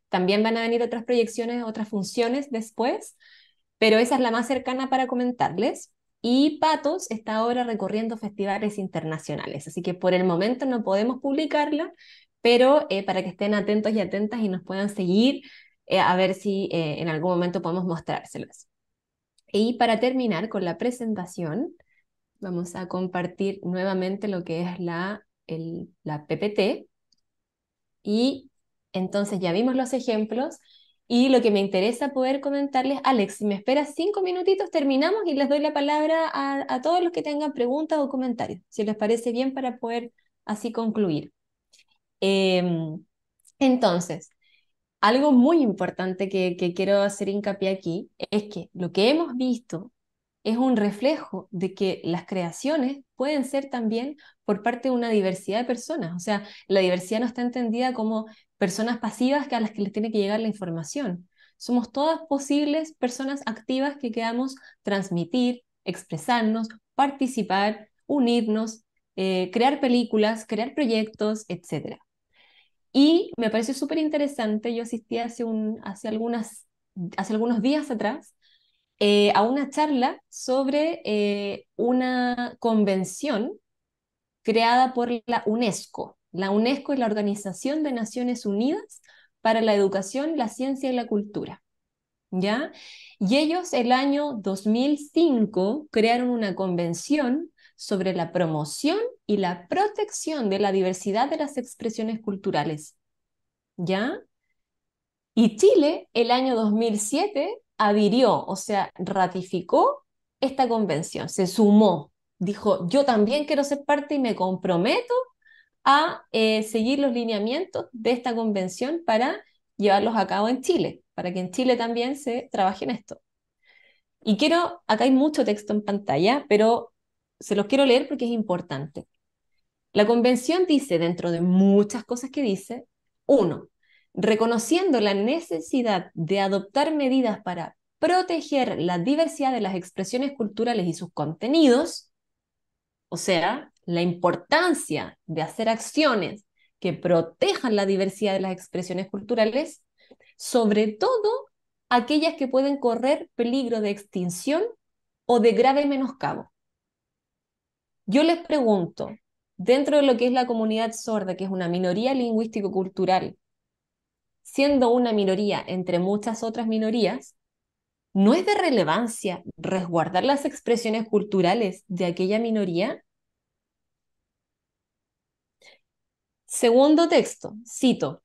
También van a venir otras proyecciones, otras funciones después, pero esa es la más cercana para comentarles. Y Patos está ahora recorriendo festivales internacionales, así que por el momento no podemos publicarla, pero eh, para que estén atentos y atentas y nos puedan seguir eh, a ver si eh, en algún momento podemos mostrárselas. Y para terminar con la presentación, vamos a compartir nuevamente lo que es la, el, la PPT. Y entonces ya vimos los ejemplos. Y lo que me interesa poder comentarles, Alex, si me esperas cinco minutitos, terminamos y les doy la palabra a, todos los que tengan preguntas o comentarios, si les parece bien para poder así concluir. Em, entonces, algo muy importante que, quiero hacer hincapié aquí es que lo que hemos visto es un reflejo de que las creaciones pueden ser también por parte de una diversidad de personas. O sea, la diversidad no está entendida como personas pasivas que a las que les tiene que llegar la información. Somos todas posibles personas activas que queramos transmitir, expresarnos, participar, unirnos, eh, crear películas, crear proyectos, etc. Y me pareció súper interesante, yo asistí hace, un, hace, algunas, hace algunos días atrás eh, a una charla sobre eh, una convención creada por la UNESCO. La UNESCO es la Organización de Naciones Unidas para la Educación, la Ciencia y la Cultura. ¿Ya? Y ellos el año 2005 crearon una convención sobre la promoción y la protección de la diversidad de las expresiones culturales. ¿Ya? Y Chile, el año 2007, adhirió, o sea, ratificó esta convención, se sumó, dijo, yo también quiero ser parte y me comprometo a eh, seguir los lineamientos de esta convención para llevarlos a cabo en Chile, para que en Chile también se trabaje en esto. Y quiero, acá hay mucho texto en pantalla, pero se los quiero leer porque es importante. La convención dice, dentro de muchas cosas que dice, uno, reconociendo la necesidad de adoptar medidas para proteger la diversidad de las expresiones culturales y sus contenidos, o sea, la importancia de hacer acciones que protejan la diversidad de las expresiones culturales, sobre todo aquellas que pueden correr peligro de extinción o de grave menoscabo. Yo les pregunto, dentro de lo que es la comunidad sorda, que es una minoría lingüístico-cultural, siendo una minoría entre muchas otras minorías, ¿no es de relevancia resguardar las expresiones culturales de aquella minoría? Segundo texto, cito,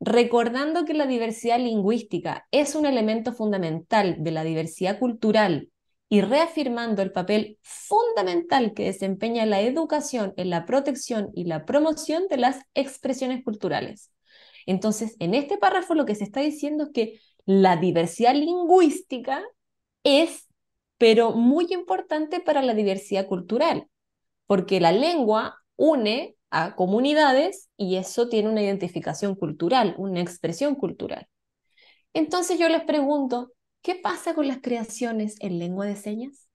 recordando que la diversidad lingüística es un elemento fundamental de la diversidad cultural y reafirmando el papel fundamental que desempeña la educación en la protección y la promoción de las expresiones culturales. Entonces, en este párrafo lo que se está diciendo es que la diversidad lingüística es, pero muy importante para la diversidad cultural, porque la lengua une a comunidades y eso tiene una identificación cultural, una expresión cultural. Entonces yo les pregunto, ¿Qué pasa con las creaciones en lengua de señas?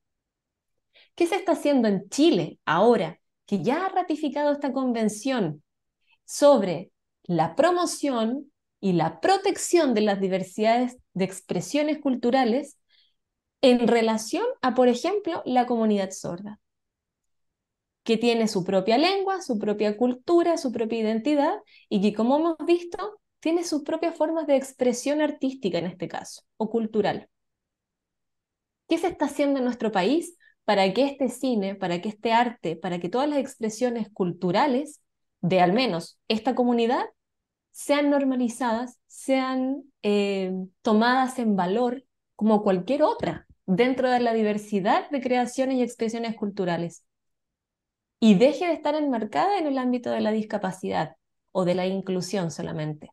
¿Qué se está haciendo en Chile ahora que ya ha ratificado esta convención sobre la promoción y la protección de las diversidades de expresiones culturales en relación a, por ejemplo, la comunidad sorda, que tiene su propia lengua, su propia cultura, su propia identidad y que, como hemos visto, tiene sus propias formas de expresión artística en este caso, o cultural. ¿Qué se está haciendo en nuestro país para que este cine, para que este arte, para que todas las expresiones culturales de al menos esta comunidad sean normalizadas, sean eh, tomadas en valor como cualquier otra dentro de la diversidad de creaciones y expresiones culturales? Y deje de estar enmarcada en el ámbito de la discapacidad o de la inclusión solamente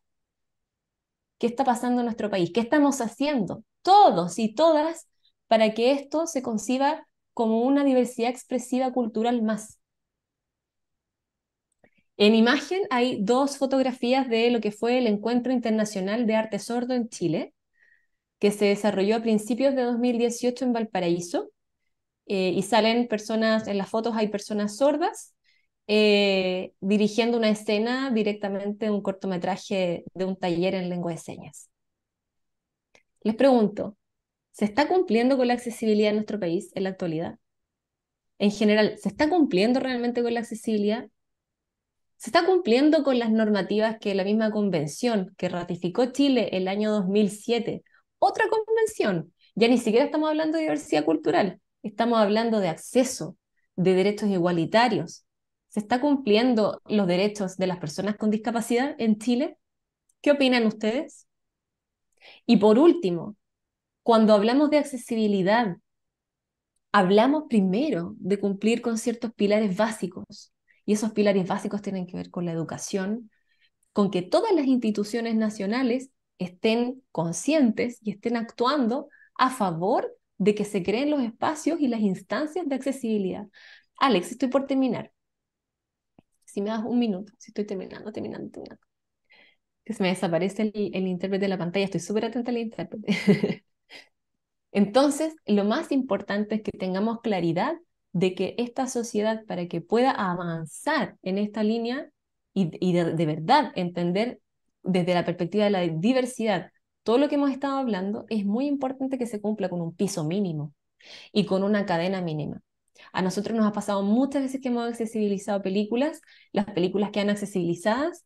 qué está pasando en nuestro país, qué estamos haciendo todos y todas para que esto se conciba como una diversidad expresiva cultural más. En imagen hay dos fotografías de lo que fue el Encuentro Internacional de Arte Sordo en Chile, que se desarrolló a principios de 2018 en Valparaíso, eh, y salen personas, en las fotos hay personas sordas eh, dirigiendo una escena directamente un cortometraje de un taller en lengua de señas. Les pregunto, ¿se está cumpliendo con la accesibilidad en nuestro país en la actualidad? En general, ¿se está cumpliendo realmente con la accesibilidad? ¿Se está cumpliendo con las normativas que la misma convención que ratificó Chile el año 2007, otra convención, ya ni siquiera estamos hablando de diversidad cultural, estamos hablando de acceso, de derechos igualitarios, ¿Se está cumpliendo los derechos de las personas con discapacidad en Chile? ¿Qué opinan ustedes? Y por último, cuando hablamos de accesibilidad, hablamos primero de cumplir con ciertos pilares básicos. Y esos pilares básicos tienen que ver con la educación, con que todas las instituciones nacionales estén conscientes y estén actuando a favor de que se creen los espacios y las instancias de accesibilidad. Alex, estoy por terminar. Si me das un minuto, si estoy terminando, terminando, terminando. Que se me desaparece el, intérprete de la pantalla, estoy súper atenta al intérprete. Entonces, lo más importante es que tengamos claridad de que esta sociedad, para que pueda avanzar en esta línea y, de verdad entender desde la perspectiva de la diversidad todo lo que hemos estado hablando, es muy importante que se cumpla con un piso mínimo y con una cadena mínima. A nosotros nos ha pasado muchas veces que hemos accesibilizado películas, las películas quedan accesibilizadas,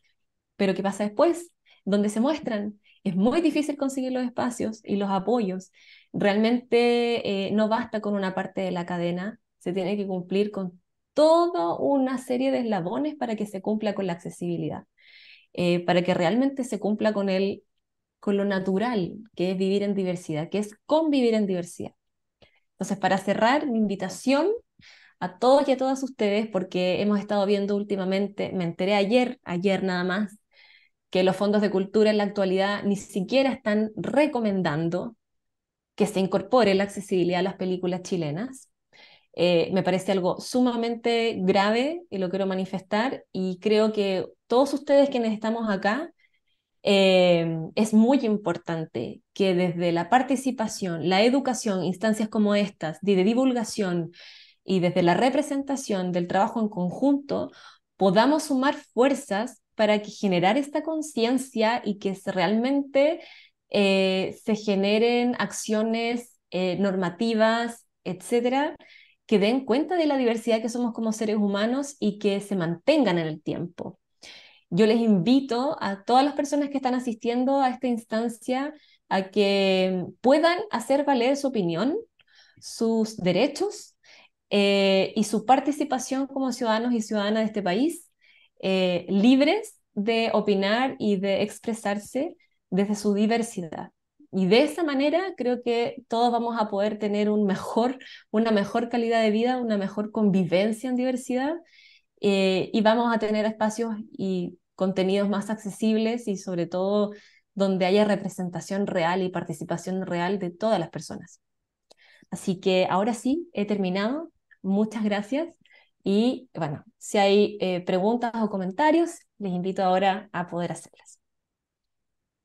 pero ¿qué pasa después? Donde se muestran. Es muy difícil conseguir los espacios y los apoyos. Realmente eh, no basta con una parte de la cadena, se tiene que cumplir con toda una serie de eslabones para que se cumpla con la accesibilidad, eh, para que realmente se cumpla con, el, con lo natural, que es vivir en diversidad, que es convivir en diversidad. Entonces, para cerrar, mi invitación a todos y a todas ustedes porque hemos estado viendo últimamente, me enteré ayer, ayer nada más, que los fondos de cultura en la actualidad ni siquiera están recomendando que se incorpore la accesibilidad a las películas chilenas. Eh, me parece algo sumamente grave y lo quiero manifestar y creo que todos ustedes quienes estamos acá, eh, es muy importante que desde la participación, la educación, instancias como estas, de divulgación, y desde la representación del trabajo en conjunto podamos sumar fuerzas para que generar esta conciencia y que realmente eh, se generen acciones eh, normativas, etcétera, que den cuenta de la diversidad que somos como seres humanos y que se mantengan en el tiempo. Yo les invito a todas las personas que están asistiendo a esta instancia a que puedan hacer valer su opinión, sus derechos eh, y su participación como ciudadanos y ciudadanas de este país, eh, libres de opinar y de expresarse desde su diversidad. Y de esa manera creo que todos vamos a poder tener un mejor, una mejor calidad de vida, una mejor convivencia en diversidad eh, y vamos a tener espacios y contenidos más accesibles y sobre todo donde haya representación real y participación real de todas las personas. Así que ahora sí, he terminado. Muchas gracias. Y bueno, si hay eh, preguntas o comentarios, les invito ahora a poder hacerlas.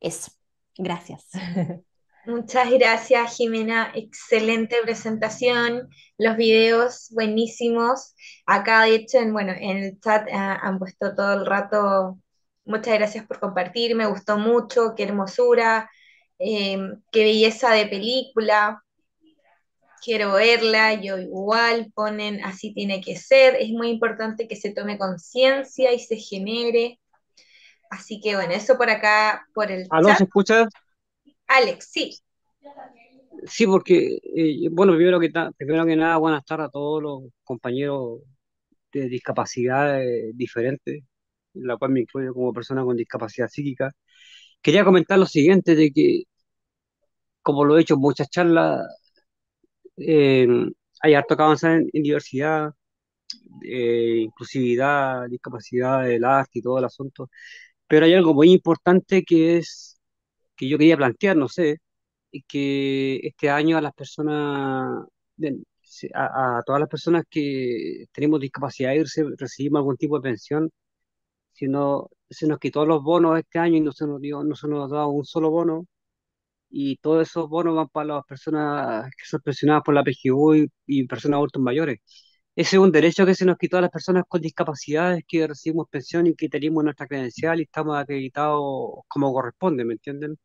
Eso, gracias. Muchas gracias, Jimena. Excelente presentación. Los videos buenísimos. Acá, de hecho, en, bueno, en el chat ah, han puesto todo el rato. Muchas gracias por compartir. Me gustó mucho. Qué hermosura. Eh, qué belleza de película quiero verla, yo igual, ponen así tiene que ser, es muy importante que se tome conciencia y se genere. Así que bueno, eso por acá, por el... ¿Aló, se escucha? Alex, sí. Sí, porque, eh, bueno, primero que, primero que nada, buenas tardes a todos los compañeros de discapacidad diferentes, la cual me incluyo como persona con discapacidad psíquica. Quería comentar lo siguiente, de que, como lo he hecho en muchas charlas, eh, hay harto que avanzar en, diversidad, eh, inclusividad, discapacidad el arte y todo el asunto. Pero hay algo muy importante que es, que yo quería plantear, no sé, que este año a las personas, a, todas las personas que tenemos discapacidad y recibimos algún tipo de pensión, sino se nos quitó los bonos este año y no se nos dio, no se nos ha dado un solo bono, y todos esos bonos van para las personas que son pensionadas por la PGU y, personas adultos mayores. Ese es un derecho que se nos quitó a las personas con discapacidades que recibimos pensión y que tenemos nuestra credencial y estamos acreditados como corresponde, ¿me entienden?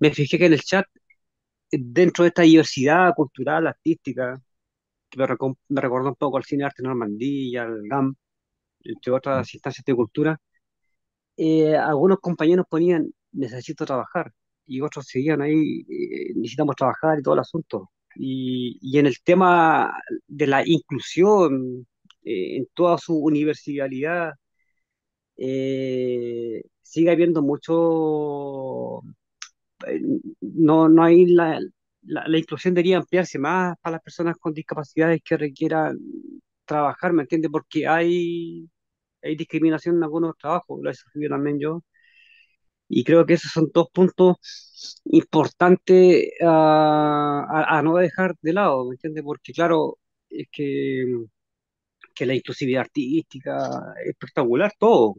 Me fijé que en el chat, dentro de esta diversidad cultural, artística, que me, recordó, un poco al cine arte normandía, al GAM, entre otras mm. instancias de cultura, eh, algunos compañeros ponían, necesito trabajar y otros seguían ahí, eh, necesitamos trabajar y todo el asunto. Y, y en el tema de la inclusión eh, en toda su universalidad, eh, sigue habiendo mucho, no, no hay la, la, inclusión debería ampliarse más para las personas con discapacidades que requieran trabajar, ¿me entiendes? Porque hay, hay discriminación en algunos trabajos, lo he sufrido también yo. Y creo que esos son dos puntos importantes ah, a, no dejar de lado, ¿me entiendes? Porque claro, es que, que la inclusividad artística es espectacular, todo.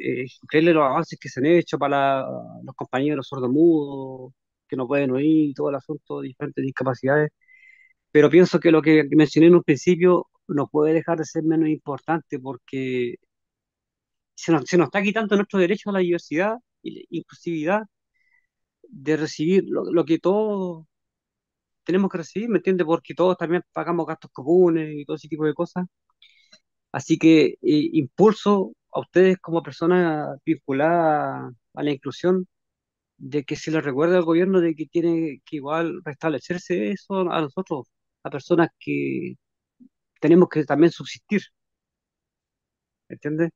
Es los avances que se han hecho para los compañeros sordomudos, que no pueden oír, todo el asunto de diferentes discapacidades. Pero pienso que lo que mencioné en un principio no puede dejar de ser menos importante porque se nos está quitando nuestro derecho a la diversidad inclusividad de recibir lo, que todos tenemos que recibir, ¿me entiendes? Porque todos también pagamos gastos comunes y todo ese tipo de cosas. Así que eh, impulso a ustedes como personas vinculadas a la inclusión de que se les recuerde al gobierno de que tiene que igual restablecerse eso a nosotros, a personas que tenemos que también subsistir. ¿Entiendes?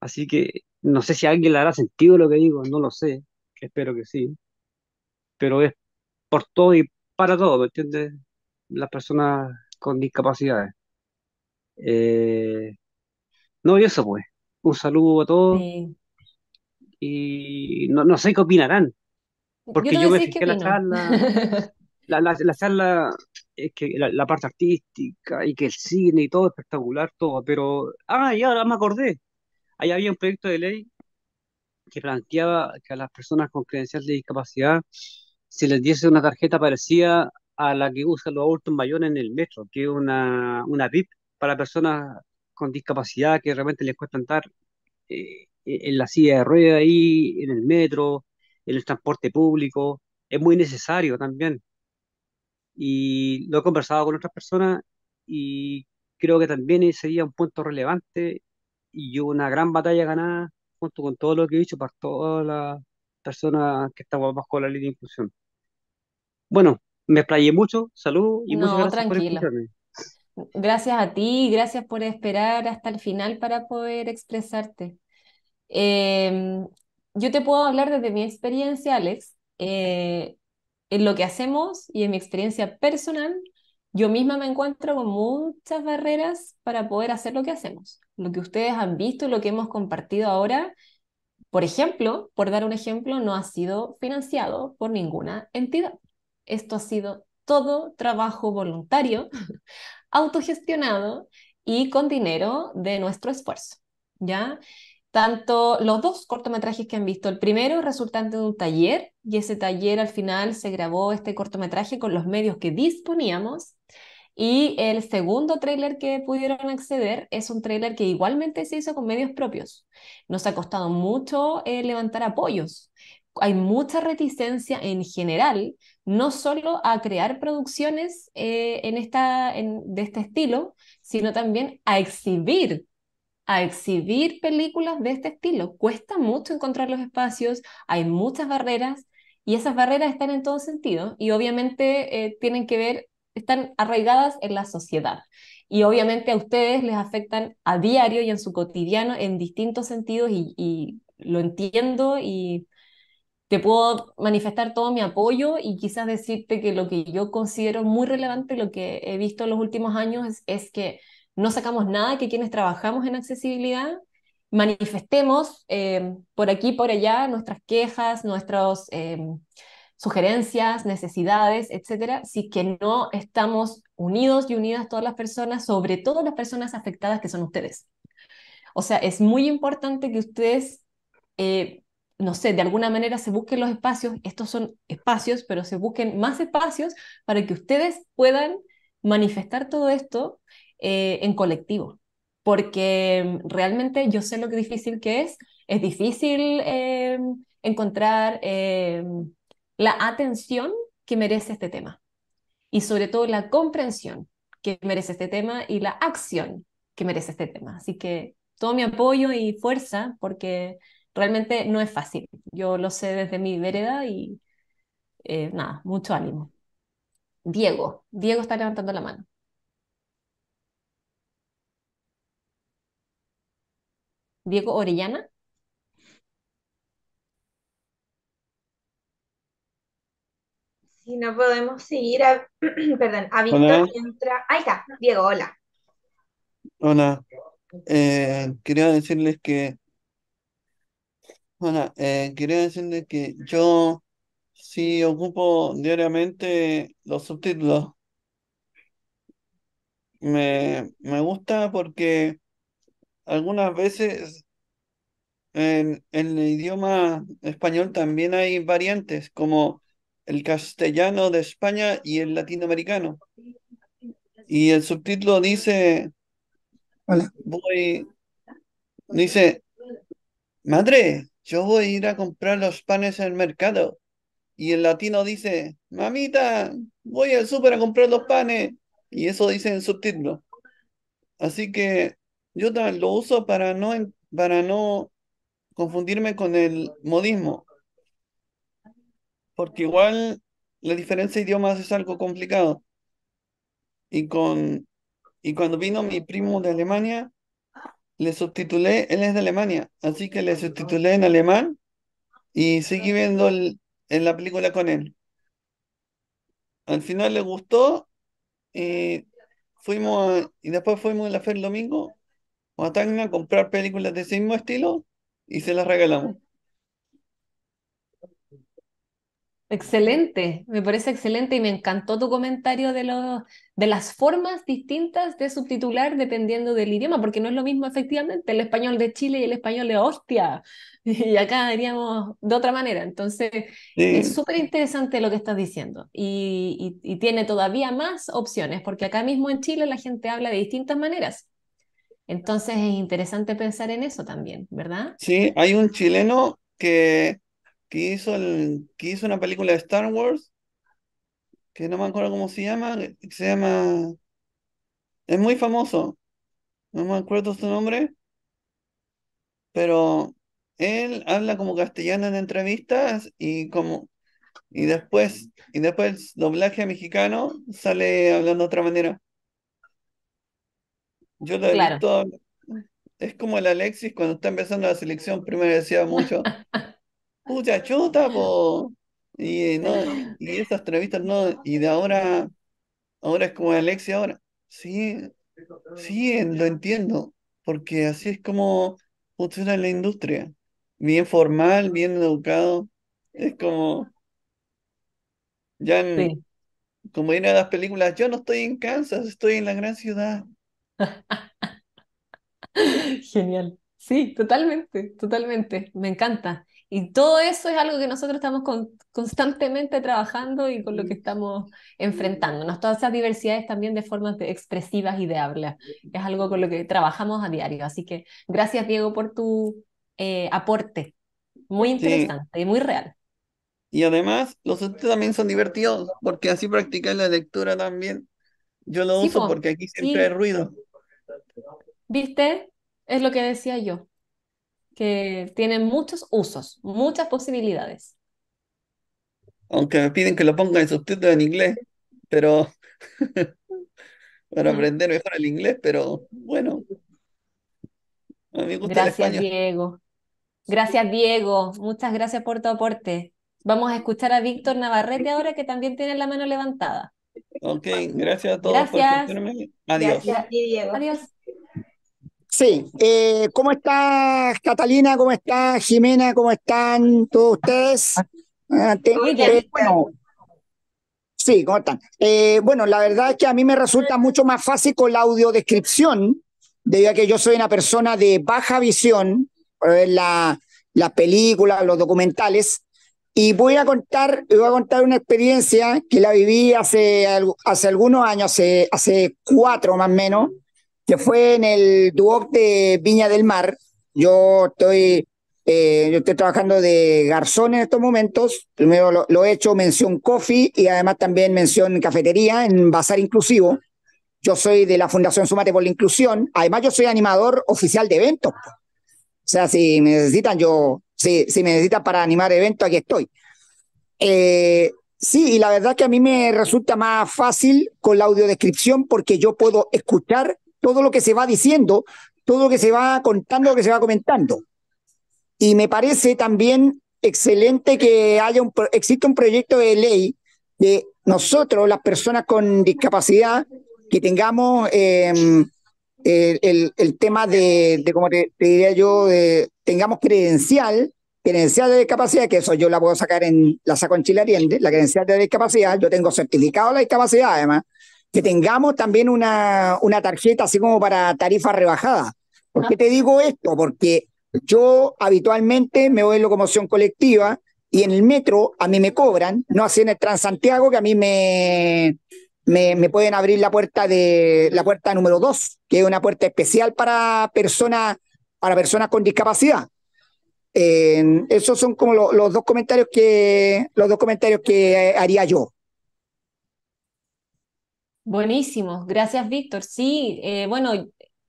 Así que no sé si alguien le hará sentido lo que digo, no lo sé, espero que sí, pero es por todo y para todo, ¿me entiendes? Las personas con discapacidades. Eh, no, y eso pues. Un saludo a todos. Y no, sé qué opinarán. Porque yo, me fijé que la charla. La, la, charla, es que la, parte artística y que el cine y todo espectacular, todo. Pero. Ah, ya ahora me acordé. Ahí había un proyecto de ley que planteaba que a las personas con credencial de discapacidad se les diese una tarjeta parecida a la que usan los adultos mayores en el metro, que es una, VIP para personas con discapacidad que realmente les cuesta andar eh, en la silla de ruedas ahí, en el metro, en el transporte público. Es muy necesario también. Y lo he conversado con otras personas y creo que también sería un punto relevante y una gran batalla ganada junto con todo lo que he dicho para todas las personas que estamos bajo la línea de inclusión. Bueno, me explayé mucho, salud y muchas gracias por escucharme. Gracias a ti, gracias por esperar hasta el final para poder expresarte. Em, yo te puedo hablar desde mi experiencia, Alex. Eh, en lo que hacemos y en mi experiencia personal, yo misma me encuentro con muchas barreras para poder hacer lo que hacemos lo que ustedes han visto y lo que hemos compartido ahora, por ejemplo, por dar un ejemplo, no ha sido financiado por ninguna entidad. Esto ha sido todo trabajo voluntario, autogestionado y con dinero de nuestro esfuerzo, ¿ya? Tanto los dos cortometrajes que han visto, el primero resultante de un taller, y ese taller al final se grabó este cortometraje con los medios que disponíamos, y el segundo tráiler que pudieron acceder es un tráiler que igualmente se hizo con medios propios. Nos ha costado mucho eh, levantar apoyos. Hay mucha reticencia en general, no solo a crear producciones eh, en esta, de este estilo, sino también a exhibir a exhibir películas de este estilo. Cuesta mucho encontrar los espacios, hay muchas barreras y esas barreras están en todo sentido y obviamente eh, tienen que ver están arraigadas en la sociedad. Y obviamente a ustedes les afectan a diario y en su cotidiano en distintos sentidos y, lo entiendo y te puedo manifestar todo mi apoyo y quizás decirte que lo que yo considero muy relevante, lo que he visto en los últimos años es, que no sacamos nada que quienes trabajamos en accesibilidad manifestemos eh, por aquí, por allá nuestras quejas, nuestros... Eh, sugerencias, necesidades, etcétera, si que no estamos unidos y unidas todas las personas, sobre todo las personas afectadas que son ustedes. O sea, es muy importante que ustedes, eh, no sé, de alguna manera se busquen los espacios, estos son espacios, pero se busquen más espacios para que ustedes puedan manifestar todo esto eh, en colectivo, porque mm, realmente yo sé lo difícil que es, es difícil eh, encontrar la atención que merece este tema y sobre todo la comprensión que merece este tema y la acción que merece este tema. Así que todo mi apoyo y fuerza porque realmente no es fácil. Yo lo sé desde mi vereda y eh, nada, mucho ánimo. Diego, Diego está levantando la mano. Diego Orellana. Si no podemos seguir, perdón, a Víctor mientras... Ahí está, Diego, hola. Hola. Eh, quería decirles que... Hola, eh, quería decirles que yo sí ocupo diariamente los subtítulos. Me, me gusta porque algunas veces en el idioma español también hay variantes, como el castellano de España y el latinoamericano. Y el subtítulo dice, voy, dice, madre, yo voy a ir a comprar los panes en el mercado. Y el latino dice, mamita, voy al súper a comprar los panes. Y eso dice en subtítulo. Así que yo lo uso para no, para no confundirme con el modismo porque igual la diferencia de idiomas es algo complicado. Y, con, y cuando vino mi primo de Alemania, le subtitulé, él es de Alemania, así que le subtitulé en alemán y seguí viendo en la película con él. Al final le gustó y fuimos y después fuimos a la feria el domingo a Tacna a comprar películas de ese mismo estilo y se las regalamos. Excelente, me parece excelente y me encantó tu comentario de, los, de las formas distintas de subtitular dependiendo del idioma, porque no es lo mismo efectivamente el español de Chile y el español de hostia. Y acá diríamos de otra manera. Entonces, es súper interesante lo que estás diciendo y, y, y tiene todavía más opciones, porque acá mismo en Chile la gente habla de distintas maneras. Entonces, es interesante pensar en eso también, ¿verdad? Sí, hay un chileno que que hizo, el, que hizo una película de Star Wars, que no me acuerdo cómo se llama, se llama... Es muy famoso, no me acuerdo su nombre, pero él habla como castellano en entrevistas y como... Y después, y después el doblaje mexicano sale hablando de otra manera. Yo lo es como el Alexis cuando está empezando la selección, primero decía mucho. Pucha chuta, Y no, y esas entrevistas no, y de ahora, ahora es como Alexia ahora. Sí, sí, lo entiendo, porque así es como funciona la industria. Bien formal, bien educado. Es como, ya como ir a las películas, yo no estoy en Kansas, estoy en la gran ciudad. Genial. Sí, totalmente, totalmente. Me encanta. Y todo eso es algo que nosotros estamos constantemente trabajando y con lo que estamos enfrentándonos. Todas esas diversidades también de formas expresivas y de habla. Es algo con lo que trabajamos a diario. Así que gracias, Diego, por tu eh, aporte. Muy interesante y muy real. Y además, los estudios también son divertidos porque así practicas la lectura también. Yo lo uso porque aquí siempre hay ruido. ¿Viste? Es lo que decía yo que tienen muchos usos, muchas posibilidades. Aunque me piden que lo ponga en sustituto en inglés, pero para mm. aprender mejor el inglés, pero bueno. A mí me gracias, Diego. Gracias, Diego. Muchas gracias por tu aporte. Vamos a escuchar a Víctor Navarrete ahora, que también tiene la mano levantada. Ok, gracias a todos gracias. Adiós. Adiós. Sí, eh, ¿cómo estás, Catalina? ¿Cómo está Jimena? ¿Cómo están todos ustedes? Ah, sí, ¿cómo están? Eh, bueno, la verdad es que a mí me resulta mucho más fácil con la audiodescripción, debido a que yo soy una persona de baja visión, para ver la, las películas, los documentales, y voy a contar, voy a contar una experiencia que la viví hace, hace algunos años, hace, hace cuatro más o menos que fue en el dúo de Viña del Mar. Yo estoy, eh, yo estoy trabajando de garzón en estos momentos. Primero lo, he hecho mención coffee y además también mención cafetería en Bazar Inclusivo. Yo soy de la Fundación Sumate por la Inclusión. Además, yo soy animador oficial de eventos. O sea, si me necesitan, yo, si, si me necesitan para animar eventos, aquí estoy. Eh, sí, y la verdad que a mí me resulta más fácil con la audiodescripción porque yo puedo escuchar todo lo que se va diciendo, todo lo que se va contando, lo que se va comentando. Y me parece también excelente que haya un, existe un proyecto de ley de nosotros, las personas con discapacidad, que tengamos em, el, tema de, como te, diría yo, tengamos credencial, credencial de discapacidad, que eso yo la puedo sacar en, la saco en Chile la credencial de discapacidad, yo tengo certificado de la discapacidad además, que tengamos también una, una tarjeta así como para tarifa rebajada. ¿Por qué te digo esto? Porque yo habitualmente me voy en locomoción colectiva y en el metro a mí me cobran, no así en el Transantiago que a mí me, me, pueden abrir la puerta de la puerta número 2, que es una puerta especial para personas para personas con discapacidad. Eh, esos son como los dos comentarios que los dos comentarios que haría yo. Buenísimo, gracias Víctor. Sí, eh, bueno,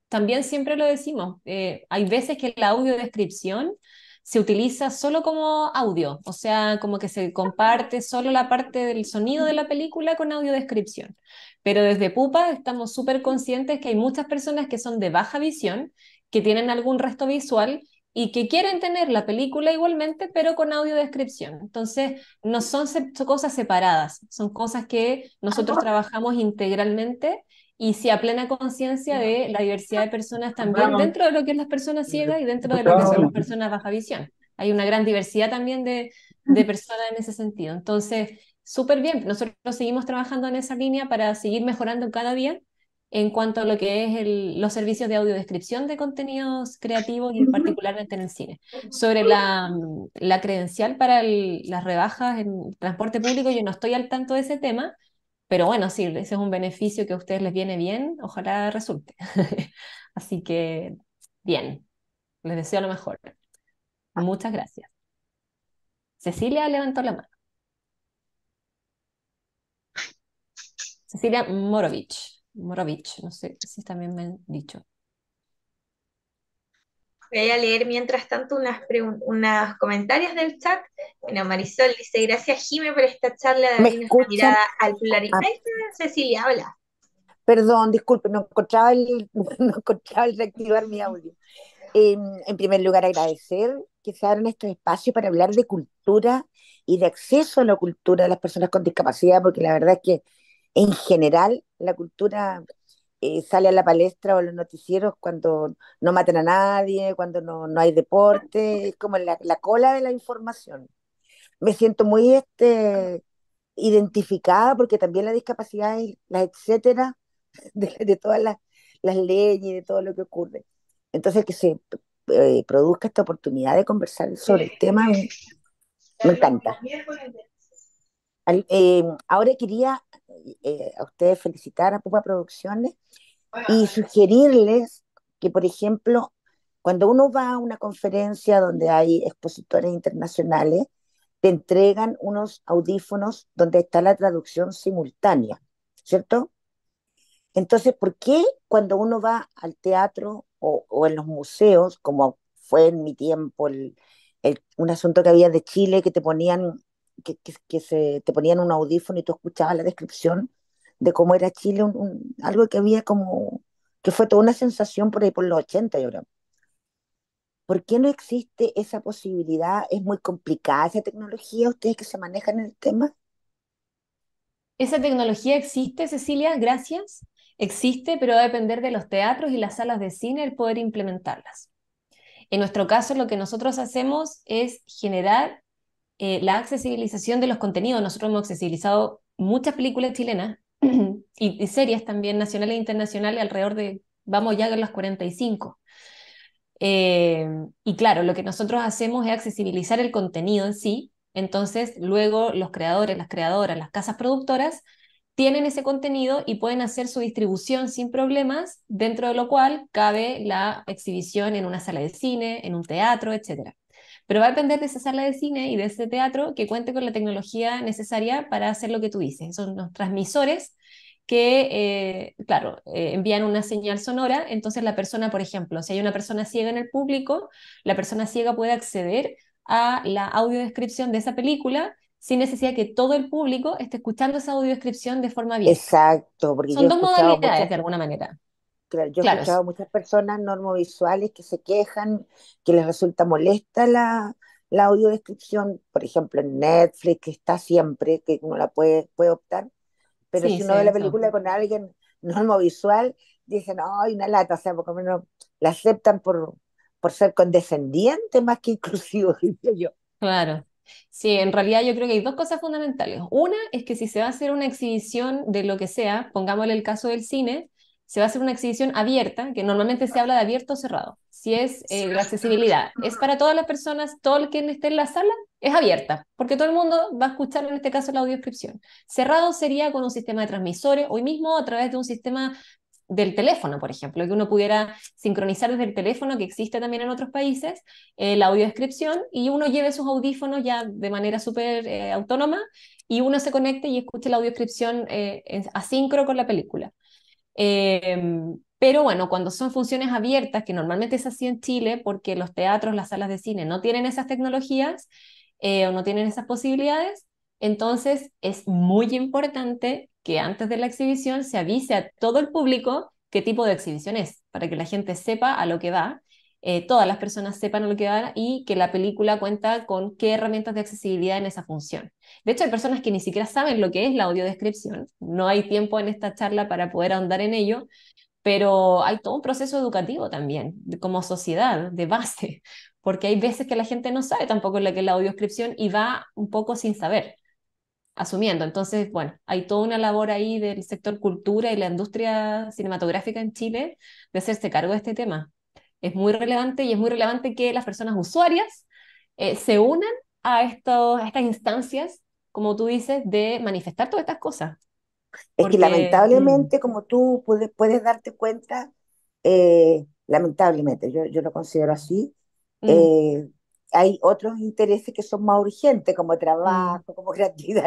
también siempre lo decimos, eh, hay veces que la audiodescripción se utiliza solo como audio, o sea, como que se comparte solo la parte del sonido de la película con audiodescripción. Pero desde Pupa estamos súper conscientes que hay muchas personas que son de baja visión, que tienen algún resto visual y que quieren tener la película igualmente, pero con audiodescripción. Entonces, no son, cosas separadas, son cosas que nosotros trabajamos integralmente y si a plena conciencia de la diversidad de personas también dentro de lo que es las personas ciegas y dentro de lo que son las personas baja visión. Hay una gran diversidad también de, de personas en ese sentido. Entonces, súper bien, nosotros seguimos trabajando en esa línea para seguir mejorando cada día en cuanto a lo que es los servicios de audiodescripción de contenidos creativos y particularmente en el cine. Sobre la, credencial para las rebajas en transporte público, yo no estoy al tanto de ese tema, pero bueno, sí, ese es un beneficio que a ustedes les viene bien, ojalá resulte. Así que, bien, les deseo lo mejor. Muchas gracias. Cecilia levantó la mano. Cecilia Morovich. Morovich, no sé si también me han dicho. Voy a leer mientras tanto unas unos comentarios del chat. Bueno, Marisol dice, gracias Jime por esta charla de mirada al pluralismo. Ah. Cecilia, habla. Perdón, disculpe, no encontraba el, encontraba el reactivar mi audio. Em, en primer lugar, agradecer que se abran estos espacios para hablar de cultura y de acceso a la cultura de las personas con discapacidad, porque la verdad es que en general la cultura eh, sale a la palestra o los noticieros cuando no matan a nadie, cuando no, hay deporte, es como la, cola de la información. Me siento muy este, identificada porque también la discapacidad y la etcétera de, todas las, las, leyes y de todo lo que ocurre. Entonces que se eh, produzca esta oportunidad de conversar sobre el tema me, encanta. Eh, ahora quería eh, a ustedes felicitar a Pupa Producciones y sugerirles que, por ejemplo, cuando uno va a una conferencia donde hay expositores internacionales, te entregan unos audífonos donde está la traducción simultánea, ¿cierto? Entonces, ¿por qué cuando uno va al teatro o, en los museos, como fue en mi tiempo un asunto que había de Chile, que te ponían que, se te ponían un audífono y tú escuchabas la descripción de cómo era Chile, un, algo que había como, que fue toda una sensación por ahí por los 80, yo creo. ¿Por qué no existe esa posibilidad? ¿Es muy complicada esa tecnología? ¿Ustedes que se manejan en el tema? Esa tecnología existe, Cecilia, gracias. Existe, pero va a depender de los teatros y las salas de cine el poder implementarlas. En nuestro caso, lo que nosotros hacemos es generar eh, la accesibilización de los contenidos. Nosotros hemos accesibilizado muchas películas chilenas y, series también nacionales e internacionales alrededor de, vamos ya a las 45. y claro, lo que nosotros hacemos es accesibilizar el contenido en sí, entonces luego los creadores, las creadoras, las casas productoras tienen ese contenido y pueden hacer su distribución sin problemas, dentro de lo cual cabe la exhibición en una sala de cine, en un teatro, etc. Pero va a depender de esa sala de cine y de ese teatro que cuente con la tecnología necesaria para hacer lo que tú dices. Son los transmisores que, eh, claro, eh, envían una señal sonora, entonces la persona, por ejemplo, si hay una persona ciega en el público, la persona ciega puede acceder a la audiodescripción de esa película sin necesidad que todo el público esté escuchando esa audiodescripción de forma abierta. Exacto, porque son dos modalidades de alguna manera yo he escuchado a muchas personas normovisuales que se quejan, que les resulta molesta la, la audiodescripción, por ejemplo, en Netflix, que está siempre, que uno la puede, puede optar, pero si uno ve la película con alguien normovisual, dicen, ay, una lata, o sea, por lo menos la aceptan por, por ser condescendiente más que inclusivo, yo. Claro. Sí, en realidad yo creo que hay dos cosas fundamentales. Una es que si se va a hacer una exhibición de lo que sea, pongámosle el caso del cine, se va a hacer una exhibición abierta, que normalmente se habla de abierto o cerrado. Si es eh, la accesibilidad, es para todas las personas, todo el que esté en la sala es abierta, porque todo el mundo va a escuchar en este caso la audiodescripción. Cerrado sería con un sistema de transmisores, hoy mismo a través de un sistema del teléfono, por ejemplo, que uno pudiera sincronizar desde el teléfono, que existe también en otros países, eh, la audiodescripción, y uno lleve sus audífonos ya de manera súper eh, autónoma, y uno se conecte y escuche la audiodescripción eh, con la película. Em, pero bueno, cuando son funciones abiertas, que normalmente es así en Chile, porque los teatros, las salas de cine no tienen esas tecnologías eh, o no tienen esas posibilidades, entonces es muy importante que antes de la exhibición se avise a todo el público qué tipo de exhibición es, para que la gente sepa a lo que va eh, todas las personas sepan lo que van y que la película cuenta con qué herramientas de accesibilidad en esa función. De hecho, hay personas que ni siquiera saben lo que es la audiodescripción. No hay tiempo en esta charla para poder ahondar en ello, pero hay todo un proceso educativo también, como sociedad, de base, porque hay veces que la gente no sabe tampoco lo que es la audiodescripción y va un poco sin saber asumiendo. Entonces, bueno, hay toda una labor ahí del sector cultura y la industria cinematográfica en Chile de hacerse cargo de este tema es muy relevante y es muy relevante que las personas usuarias eh, se unan a, estos, a estas instancias, como tú dices, de manifestar todas estas cosas. Es que lamentablemente, mm. como tú puedes, darte cuenta, eh, lamentablemente, yo, yo, lo considero así, mm. eh, hay otros intereses que son más urgentes, como mm. trabajo, como creatividad.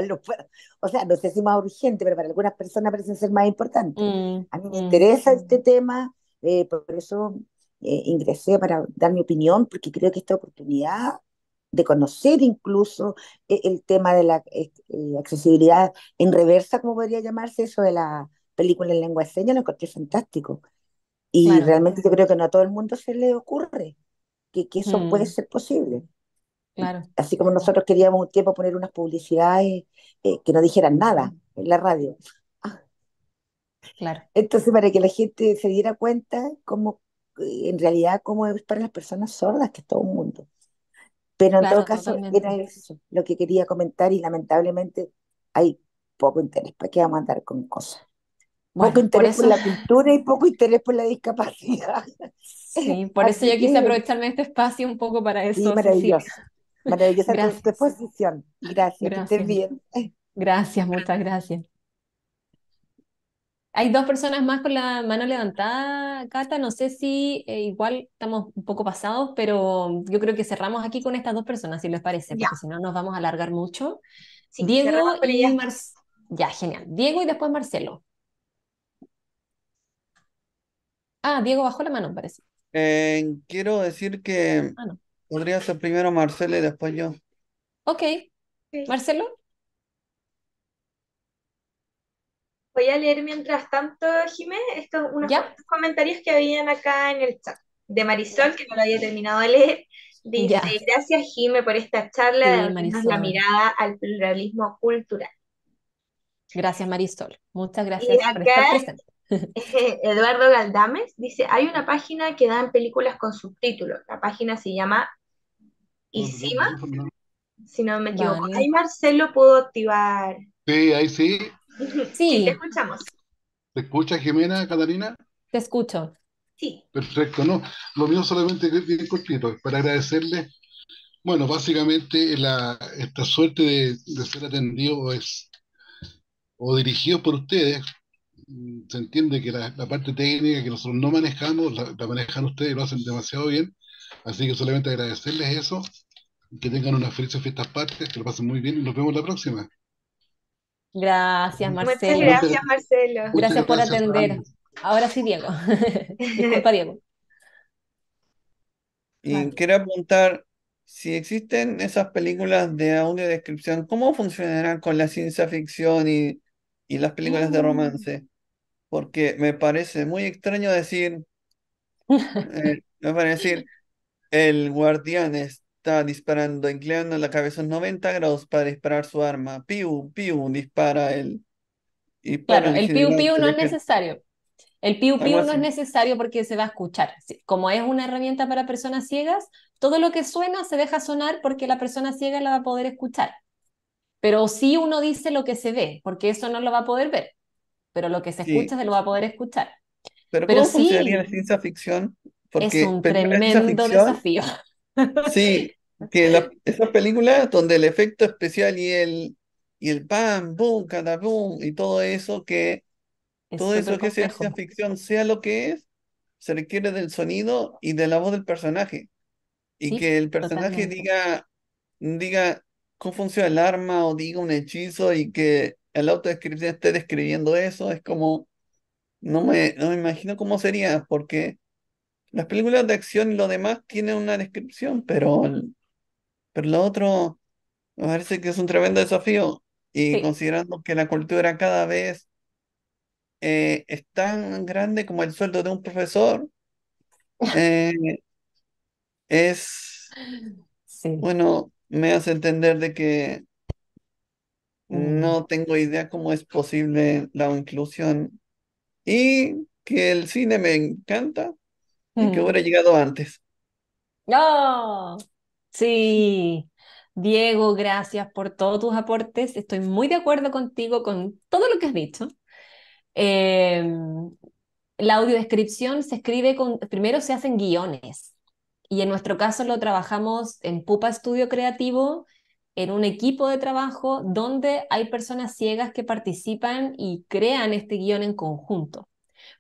o sea, no sé si más urgente, pero para algunas personas parecen ser más importantes. A mí me interesa este tema, por eso eh, ingresé para dar mi opinión, porque creo que esta oportunidad de conocer incluso e, el tema de la eh, accesibilidad en reversa, como podría llamarse eso de la película en lengua de señas, lo encontré fantástico. Y realmente yo creo que no a todo el mundo se le ocurre que, eso puede mm. ser posible. Claro. Así como nosotros queríamos un tiempo poner unas publicidades eh, que no dijeran nada mm. en la radio. Claro. Entonces, para que la gente se diera cuenta como eh, en realidad como es para las personas sordas, que es todo un mundo. Pero en todo caso, era eso lo que quería comentar y lamentablemente hay poco interés. ¿Para qué vamos a andar con cosas? poco interés por, la cultura y poco interés por la discapacidad. Sí, por eso yo quise aprovecharme este espacio un poco para eso. Sí, maravilloso. Maravillosa tu exposición. Gracias, gracias. que estés bien. Gracias, muchas gracias. Hay dos personas más con la mano levantada, Cata. No sé si eh, igual estamos un poco pasados, pero yo creo que cerramos aquí con estas dos personas, si les parece, porque si no nos vamos a alargar mucho. Diego y Ya, genial. Diego y después Marcelo. Ah, Diego bajó la mano, parece. Eh, quiero decir que ah, podría ser primero Marcelo y después yo. Ok. Marcelo. Voy a leer mientras tanto, Jimé, estos unos comentarios que habían acá en el chat. De Marisol, que no lo había terminado de leer, dice, gracias Jimé por esta charla, de la mirada al pluralismo cultural. Gracias Marisol, muchas gracias por estar Eduardo Galdames dice, hay una página que da en películas con subtítulos, la página se llama Isima, si no me equivoco. Ahí Marcelo pudo activar. Sí, ahí sí, Sí. te escuchamos. ¿Te escuchas, Jimena, Catalina? Te escucho. Sí. Perfecto, no. Lo mío solamente bien cortito, para agradecerles. Bueno, básicamente esta suerte de, ser atendido es o dirigido por ustedes, mm, se entiende que la, parte técnica que nosotros no manejamos, la, manejan ustedes y lo hacen demasiado bien. Así que solamente agradecerles eso, que tengan unas felices fiestas partes que lo pasen muy bien y nos vemos la próxima. Gracias, Marcelo. gracias, Marcelo. gracias por atender. Ahora sí, Diego. Disculpa, Diego. Y quería quiero apuntar, si existen esas películas de descripción, ¿cómo funcionarán con la ciencia ficción y, y las películas de mm. romance? Porque me parece muy extraño decir, eh, me parece decir, el guardián es estaba disparando, inclinando la cabeza en 90 grados para disparar su arma. Piu, piu, dispara él. El... Claro, el piu, piu no es necesario. El piu piu no es necesario porque se va a escuchar. Como es una herramienta para personas ciegas, todo lo que suena se deja sonar porque la persona ciega la va a poder escuchar. Pero sí uno dice lo que se ve, porque eso no lo va a poder ver. Pero lo que se escucha se lo va a poder escuchar. Pero, ¿cómo sí, la ciencia ficción? Porque es un tremendo desafío. Sí, que la, esas películas donde el efecto especial y el, y el bam, boom, boom y todo eso que todo eso que sea ficción sea lo que es, se requiere del sonido y de la voz del personaje. Y que el personaje diga, diga cómo funciona el arma o diga un hechizo y que el autodescripción esté describiendo eso, es como, no me, no me imagino cómo sería, porque las películas de acción y lo demás tienen una descripción, pero, pero lo otro me parece que es un tremendo desafío. Y considerando que la cultura cada vez eh, es tan grande como el sueldo de un profesor, eh, es bueno, me hace entender de que no mm. tengo idea cómo es posible la inclusión y que el cine me encanta, y qué hubiera llegado antes. ¡No! ¡Ah! sí. Diego, gracias por todos tus aportes. Estoy muy de acuerdo contigo con todo lo que has dicho. Em, la audiodescripción se escribe con, primero se hacen guiones y en nuestro caso lo trabajamos en Pupa Estudio Creativo, en un equipo de trabajo donde hay personas ciegas que participan y crean este guión en conjunto.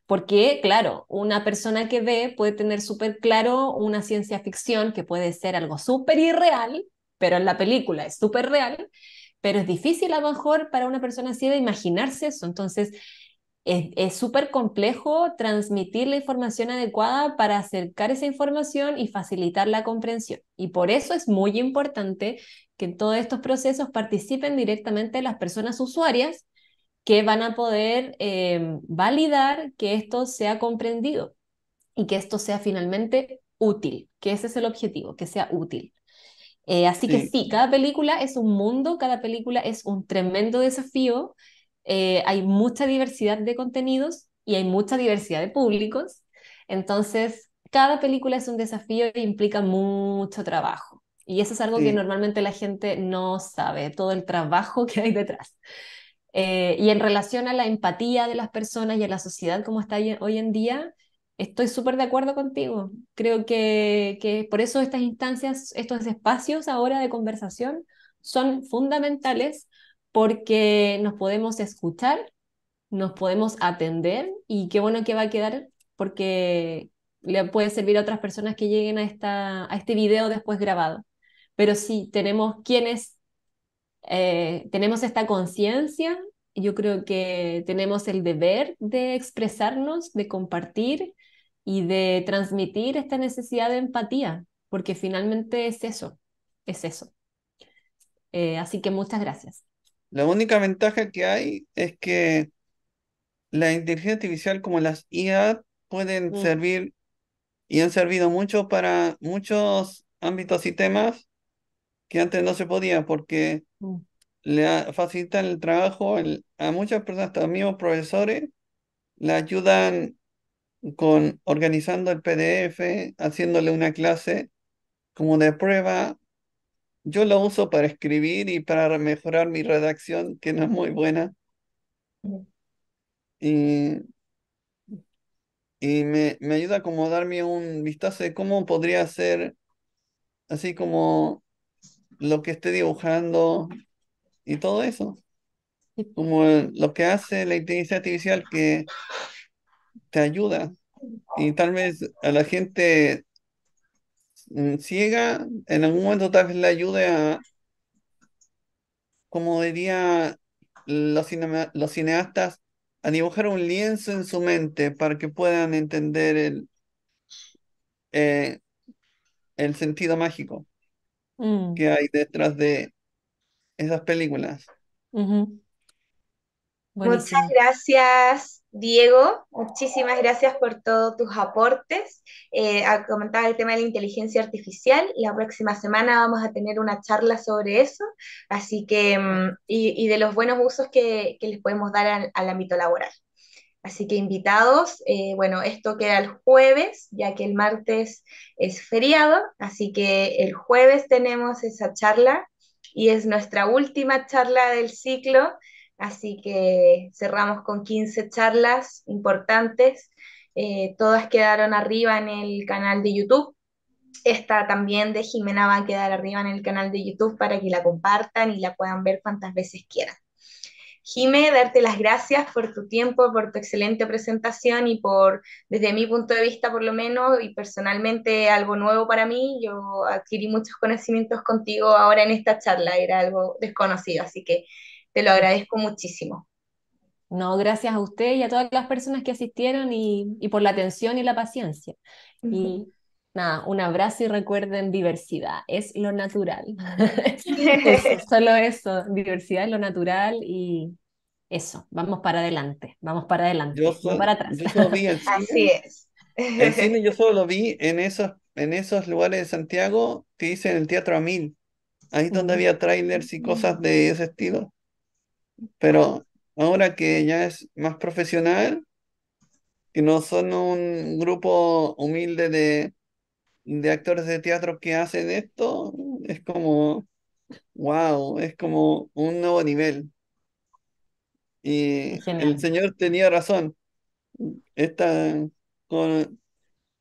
Porque, claro, una persona que ve puede tener súper claro una ciencia ficción que puede ser algo súper irreal, pero en la película es súper real, pero es difícil a lo mejor para una persona así de imaginarse eso. Entonces, es súper complejo transmitir la información adecuada para acercar esa información y facilitar la comprensión. Y por eso es muy importante que en todos estos procesos participen directamente las personas usuarias que van a poder em, validar que esto sea comprendido y que esto sea finalmente útil, que ese es el objetivo, que sea útil. Eh, así que sí, cada película es un mundo, cada película es un tremendo desafío, eh, hay mucha diversidad de contenidos y hay mucha diversidad de públicos, entonces cada película es un desafío e implica mucho trabajo. Y eso es algo que normalmente la gente no sabe, todo el trabajo que hay detrás. Eh, y en relación a la empatía de las personas y a la sociedad como está hoy en día, estoy súper de acuerdo contigo. Creo que, por eso estas instancias, estos espacios ahora de conversación son fundamentales porque nos podemos escuchar, nos podemos atender y qué bueno que va a quedar porque le puede servir a otras personas que lleguen a, esta, a este video después grabado. Pero sí, tenemos quienes eh, tenemos esta conciencia, yo creo que tenemos el deber de expresarnos, de compartir y de transmitir esta necesidad de empatía, porque finalmente es eso, es eso. Eh, así que muchas gracias. La única ventaja que hay es que la inteligencia artificial como las IA pueden mm. servir y han servido mucho para muchos ámbitos y temas que antes no se podía porque mm. le facilitan el trabajo a muchas personas, hasta los profesores, le ayudan con organizando el PDF, haciéndole una clase como de prueba. Yo lo uso para escribir y para mejorar mi redacción, que no es muy buena. Mm. Y, y me, me ayuda como darme un vistazo de cómo podría ser así como lo que esté dibujando y todo eso. Como lo que hace la inteligencia artificial que te ayuda. Y tal vez a la gente mm, ciega, en algún momento tal vez le ayude a, como diría los, los cineastas, a dibujar un lienzo en su mente para que puedan entender el eh, sentido mágico. Mm. que hay detrás de esas películas. Muchas gracias, Diego. Muchísimas gracias por todos tus aportes. Eh, comentar el tema de la inteligencia artificial. La próxima semana vamos a tener una charla sobre eso, así que, mm, y, de los buenos usos que, les podemos dar al ámbito laboral. Así que invitados, eh, bueno, esto queda el jueves, ya que el martes es feriado, así que el jueves tenemos esa charla y es nuestra última charla del ciclo, así que cerramos con 15 charlas importantes, eh, todas quedaron arriba en el canal de YouTube. Esta también de Jimena va a quedar arriba en el canal de YouTube para que la compartan y la puedan ver cuantas veces quieran. Jime, darte las gracias por tu tiempo, por tu excelente presentación y por, desde mi punto de vista por lo menos, y personalmente algo nuevo para mí, yo adquirí muchos conocimientos contigo ahora en esta charla, era algo desconocido, así que te lo agradezco muchísimo. No, gracias a usted y a todas las personas que asistieron y, por la atención y la paciencia. Y nada, un abrazo y recuerden, diversidad es lo natural. solo eso, diversidad es lo natural y eso, vamos para adelante, vamos para adelante, yo para atrás. Así es. cine yo solo lo vi en esos, en esos lugares de Santiago que en el Teatro Amil. ahí donde había trailers y cosas de ese estilo. Pero ahora que ya es más profesional, y no son un grupo humilde de de actores de teatro que hacen esto, es como, wow, es como un nuevo nivel. Y el señor tenía razón. Esta, con,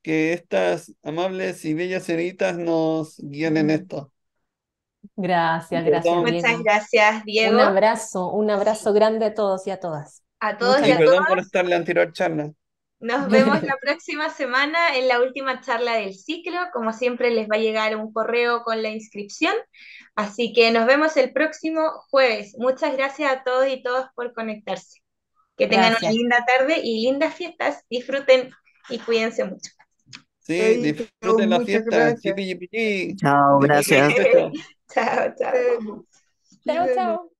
que estas amables y bellas señoritas nos guíen en esto. Gracias, gracias. Muchas gracias, Diego. Un abrazo, un abrazo grande a todos y a todas. A todos y perdón por estarle la anterior charla. Nos vemos la próxima semana en la última charla del ciclo. Como siempre les va a llegar un correo con la inscripción. Así que nos vemos el próximo jueves. Muchas gracias a todos y todas por conectarse. Que tengan una linda tarde y lindas fiestas. Disfruten y cuídense mucho. Sí, disfruten la fiesta. Chao, gracias. chao, chao. Chao, chao.